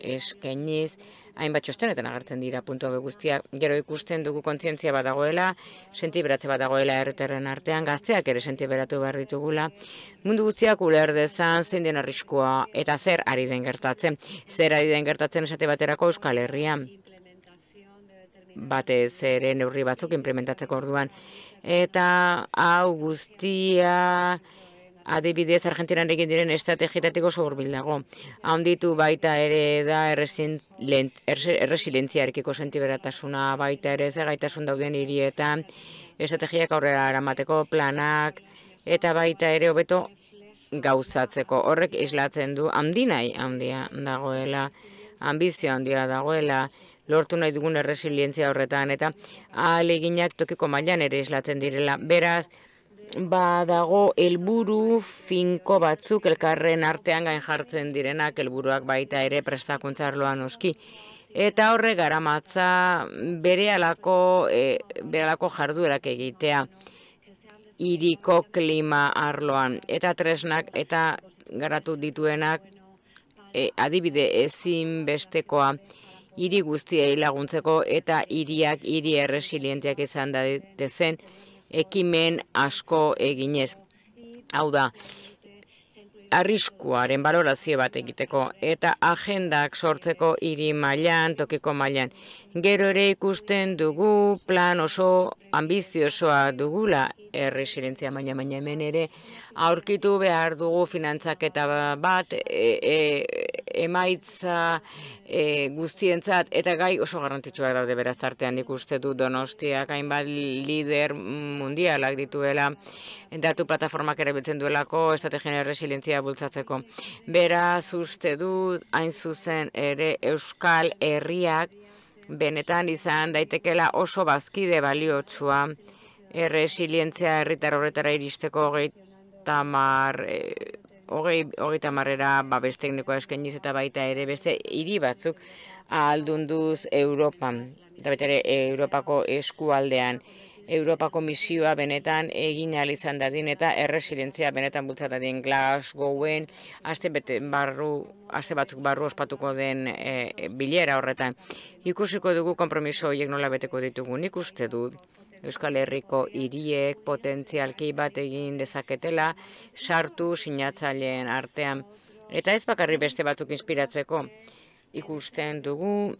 eskainiz, hainbat txostenetan agertzen dira puntua guztia. Gero ikusten dugu kontzientzia bat dagoela, sentiberatze bat erreterren artean, gazteak ere sentiberatu behar ditugula. Mundu guztiak uler dezan, zein den arriskoa eta zer ari den gertatzen. Zer ari den gertatzen esate baterako euskal herrian. Bate zeren neurri batzuk implementatzeko orduan. Eta hau guztia adibidez Argentinan egin diren estrategietatiko zogurbil dago. Haunditu baita ere da erresilentzia erkiko sentiberatasuna baita ere zagaitasun gaitasun dauden hirietan estrategiak aurrera eramateko planak eta baita ere hobeto gauzatzeko. Horrek islatzen du handi nahi handia dagoela, ambizio handia dagoela, lortu nahi dugun erresilientzia horretan, eta ahal tokiko mailan ere islatzen direla. Beraz, badago helburu finko batzuk elkarren artean gain jartzen direnak helburuak baita ere prestakuntza arloan oski. Eta horre garamatza bere alako, e, jarduerak egitea iriko klima arloan. Eta tresnak eta garatu dituenak e, adibide ezin bestekoa hiri guztiei laguntzeko eta hiriak hiri erresilienteak izan da zen ekimen asko eginez. Hau da, arriskuaren balorazio bat egiteko eta agendak sortzeko hiri mailan, tokiko mailan. Gero ere ikusten dugu plan oso ambiziosoa dugula erresilentzia maila maila hemen ere aurkitu behar dugu finantzaketa bat e, e, emaitza e, guztientzat eta gai oso garrantzitsua daude beraz tartean ikuste du Donostiak hainbat lider mundialak dituela datu plataformak ere erabiltzen duelako estrategia erresilientzia bultzatzeko. Beraz uste du hain zuzen ere Euskal Herriak benetan izan daitekela oso bazkide baliotsua erresilientzia herritar horretara iristeko gehi e, eh, hogei ba, babes teknikoa eskeniz eta baita ere beste hiri batzuk aaldunduz Europan, eta baita ere Europako eskualdean. Europako misioa benetan egin izan dadin eta erresilientzia benetan bultzat dadin Glasgowen, azte, barru, azte batzuk barru ospatuko den eh, bilera horretan. Ikusiko dugu kompromiso horiek nola beteko ditugu, nik uste dut. Euskal Herriko hiriek potentzialki bat egin dezaketela sartu sinatzaileen artean. Eta ez bakarri beste batzuk inspiratzeko. Ikusten dugu,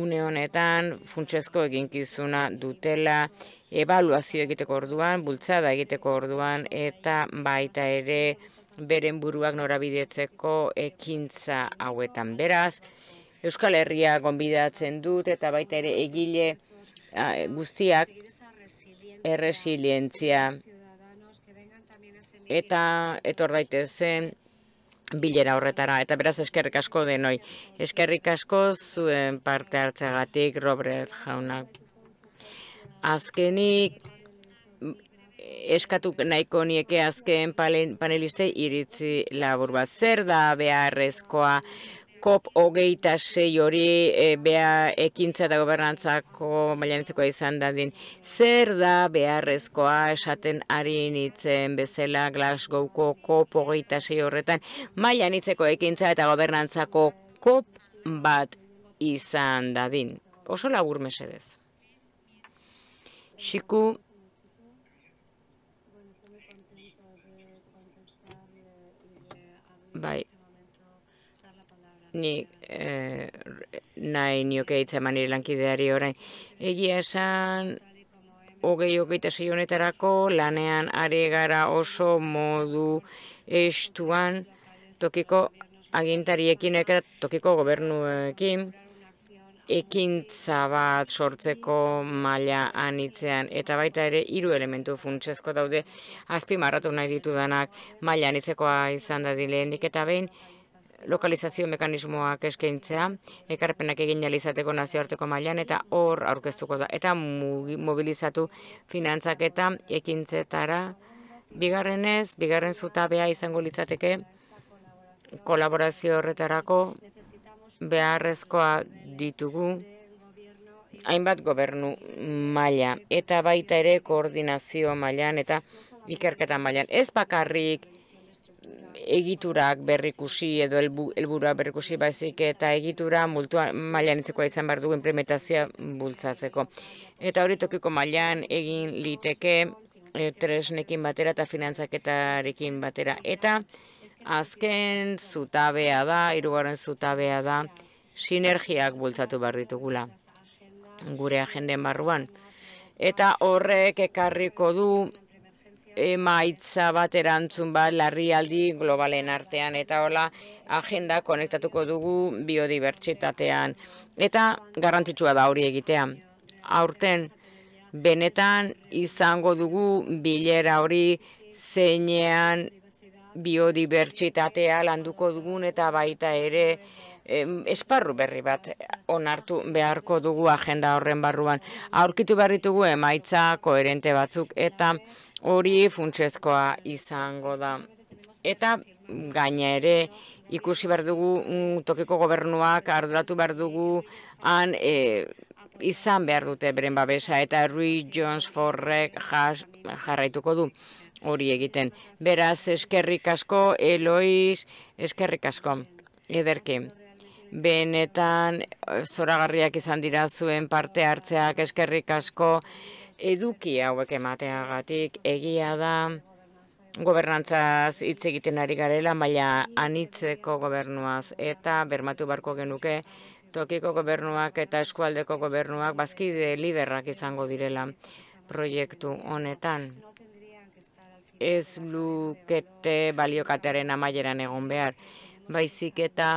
une honetan funtsezko eginkizuna dutela evaluazio egiteko orduan, bultzada egiteko orduan, eta baita ere beren buruak norabidetzeko ekintza hauetan. Beraz, Euskal Herria gonbidatzen dut eta baita ere egile guztiak erresilientzia. Eta etor daitezen bilera horretara. Eta beraz eskerrik asko denoi. Eskerrik asko zuen parte hartzagatik Robert jaunak. Azkenik eskatuk nahiko nieke azken panelistei iritzi labur bat zer da beharrezkoa. COP hogeita sei hori eh, bea ekintza eta gobernantzako mailanitzeko izan dadin. Zer da beharrezkoa esaten ari nitzen bezala Glasgowko COP hogeita horretan mailanitzeko ekintza eta gobernantzako COP bat izan dadin. Oso labur mesedez. Xiku... Bai, ni eh, nahi nioke hitz eman nire lankideari orain. Egia esan, hogei hogeita zionetarako lanean aregara, oso modu estuan tokiko agintariekin eta tokiko gobernuekin ekintza bat sortzeko maila anitzean eta baita ere hiru elementu funtsezko daude azpimarratu nahi ditu maila anitzekoa izan da eta behin lokalizazio mekanismoak eskaintzea, ekarpenak egin alizateko nazioarteko mailan eta hor aurkeztuko da. Eta mobilizatu finantzak eta ekintzetara, bigarrenez, bigarren zutabea izango litzateke, kolaborazio horretarako beharrezkoa ditugu hainbat gobernu maila eta baita ere koordinazio mailan eta ikerketan mailan ez bakarrik egiturak berrikusi edo helburua berrikusi baizik eta egitura multua mailan itzeko izan behar dugu implementazioa bultzatzeko. Eta hori tokiko mailan egin liteke eh, tresnekin batera eta finantzaketarekin batera. Eta azken zutabea da, irugaren zutabea da, sinergiak bultzatu behar ditugula gure agenden barruan. Eta horrek ekarriko du emaitza bat erantzun bat larrialdi globalen artean eta hola agenda konektatuko dugu biodibertsitatean. Eta garrantzitsua da hori egitean. Aurten, benetan izango dugu bilera hori zeinean biodibertsitatea landuko dugun eta baita ere esparru berri bat onartu beharko dugu agenda horren barruan. Aurkitu berritugu emaitza koherente batzuk eta hori funtsezkoa izango da. Eta gaina ere ikusi behar dugu mm, tokiko gobernuak arduratu behar dugu han e, izan behar dute beren babesa eta Rui Jones Forrek jas, jarraituko du hori egiten. Beraz, eskerrik asko, Eloiz, eskerrik asko, ederke. Benetan, zoragarriak izan dira zuen parte hartzeak eskerrik asko, eduki hauek emateagatik egia da gobernantzaz hitz egiten ari garela maila anitzeko gobernuaz eta bermatu barko genuke tokiko gobernuak eta eskualdeko gobernuak bazkide liberrak izango direla proiektu honetan ez lukete baliokatearen amaieran egon behar baizik eta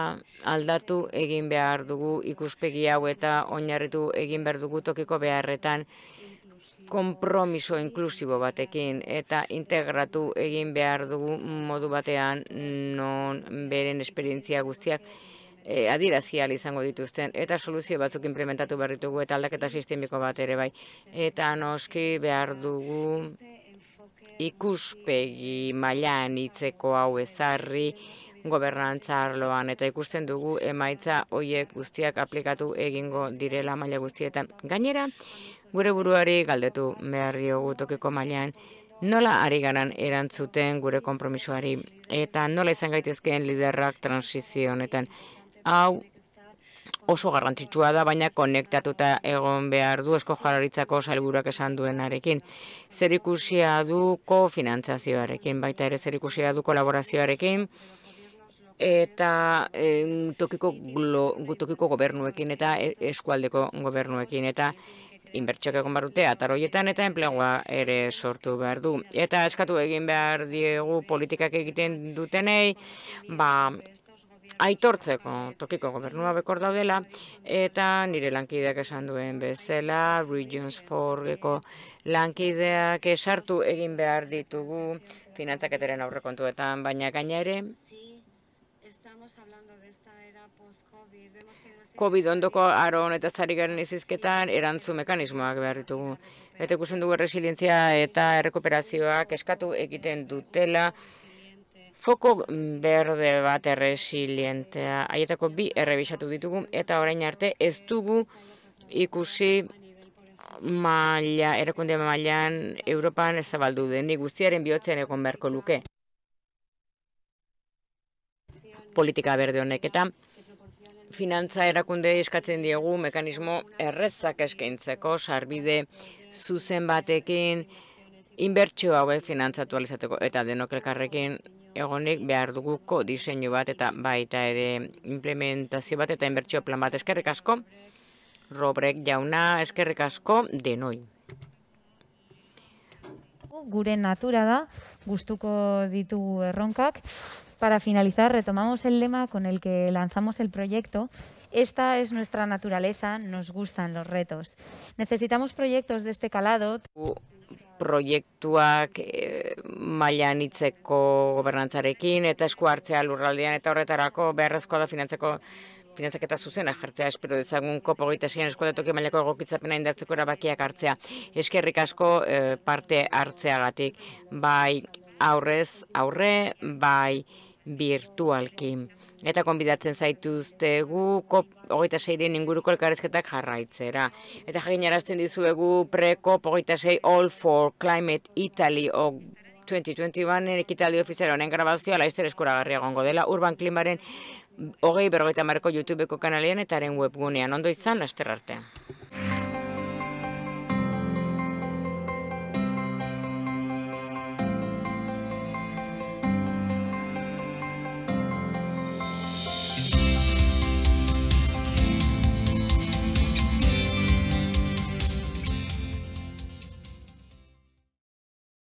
aldatu egin behar dugu ikuspegi hau eta oinarritu egin behar dugu tokiko beharretan kompromiso inklusibo batekin eta integratu egin behar dugu modu batean non beren esperientzia guztiak e, eh, adirazial izango dituzten eta soluzio batzuk implementatu behar ditugu eta aldaketa sistemiko bat ere bai eta noski behar dugu ikuspegi mailan hitzeko hau ezarri gobernantza arloan eta ikusten dugu emaitza hoiek guztiak aplikatu egingo direla maila guztietan gainera gure buruari galdetu behar diogu tokeko mailean. nola ari garan erantzuten gure konpromisoari eta nola izan gaitezkeen liderrak transizio honetan. Hau oso garrantzitsua da, baina konektatuta egon behar du esko jararitzako salburak esan duenarekin. Zer ikusia du kofinantzazioarekin, baita ere zer ikusia du kolaborazioarekin, eta eh, tokiko, tokiko gobernuekin eta e-, eskualdeko gobernuekin. Eta inbertsiak egon atar hoietan eta enplegua ere sortu behar du. Eta eskatu egin behar diegu politikak egiten dutenei, ba, aitortzeko tokiko gobernua bekor daudela, eta nire lankideak esan duen bezala, Regions 4-eko lankideak esartu egin behar ditugu finantzaketaren aurrekontuetan, baina gaina ere, COVID ondoko aro honetaz ari garen izizketan erantzu mekanismoak behar ditugu. Eta ikusten dugu resilientzia eta errekuperazioak eskatu egiten dutela foko berde bat erresilientea. Aietako bi errebisatu ditugu eta orain arte ez dugu ikusi maila, erakunde mailan Europan ezabaldu den, guztiaren bihotzean egon berko luke politika berde honek eta finantza erakunde eskatzen diegu mekanismo errezak eskaintzeko sarbide zuzen batekin inbertsio hauek finantzatu alizateko eta denokrekarrekin egonik behar duguko diseinu bat eta baita ere implementazio bat eta inbertsio plan bat eskerrik asko robrek jauna eskerrik asko denoi gure natura da gustuko ditugu erronkak para finalizar, retomamos el lema con el que lanzamos el proyecto. Esta es nuestra naturaleza, nos gustan los retos. Necesitamos proyectos de este calado. proiektuak eh, mailan itzeko gobernantzarekin, eta esku hartzea lurraldean, eta horretarako beharrezkoa da finantzeko finantzak eta zuzena jartzea, espero dezagun kopo goita zian eskodetoki maileko egokitzapena indartzeko erabakiak hartzea. Eskerrik asko eh, parte hartzeagatik bai aurrez, aurre, bai virtualkin. Eta konbidatzen zaituzte gu, kop, hogeita seiren inguruko elkarrizketak jarraitzera. Eta jagin arazten dizuegu preko, hogeita sei, All for Climate Italy, o 2021 erekitaldi ofizial honen grabazioa laizzer eskuragarria gongo dela Urban Klimaren hogei berrogeita marko YouTubeko kanalean eta haren webgunean. Ondo izan, laster artean.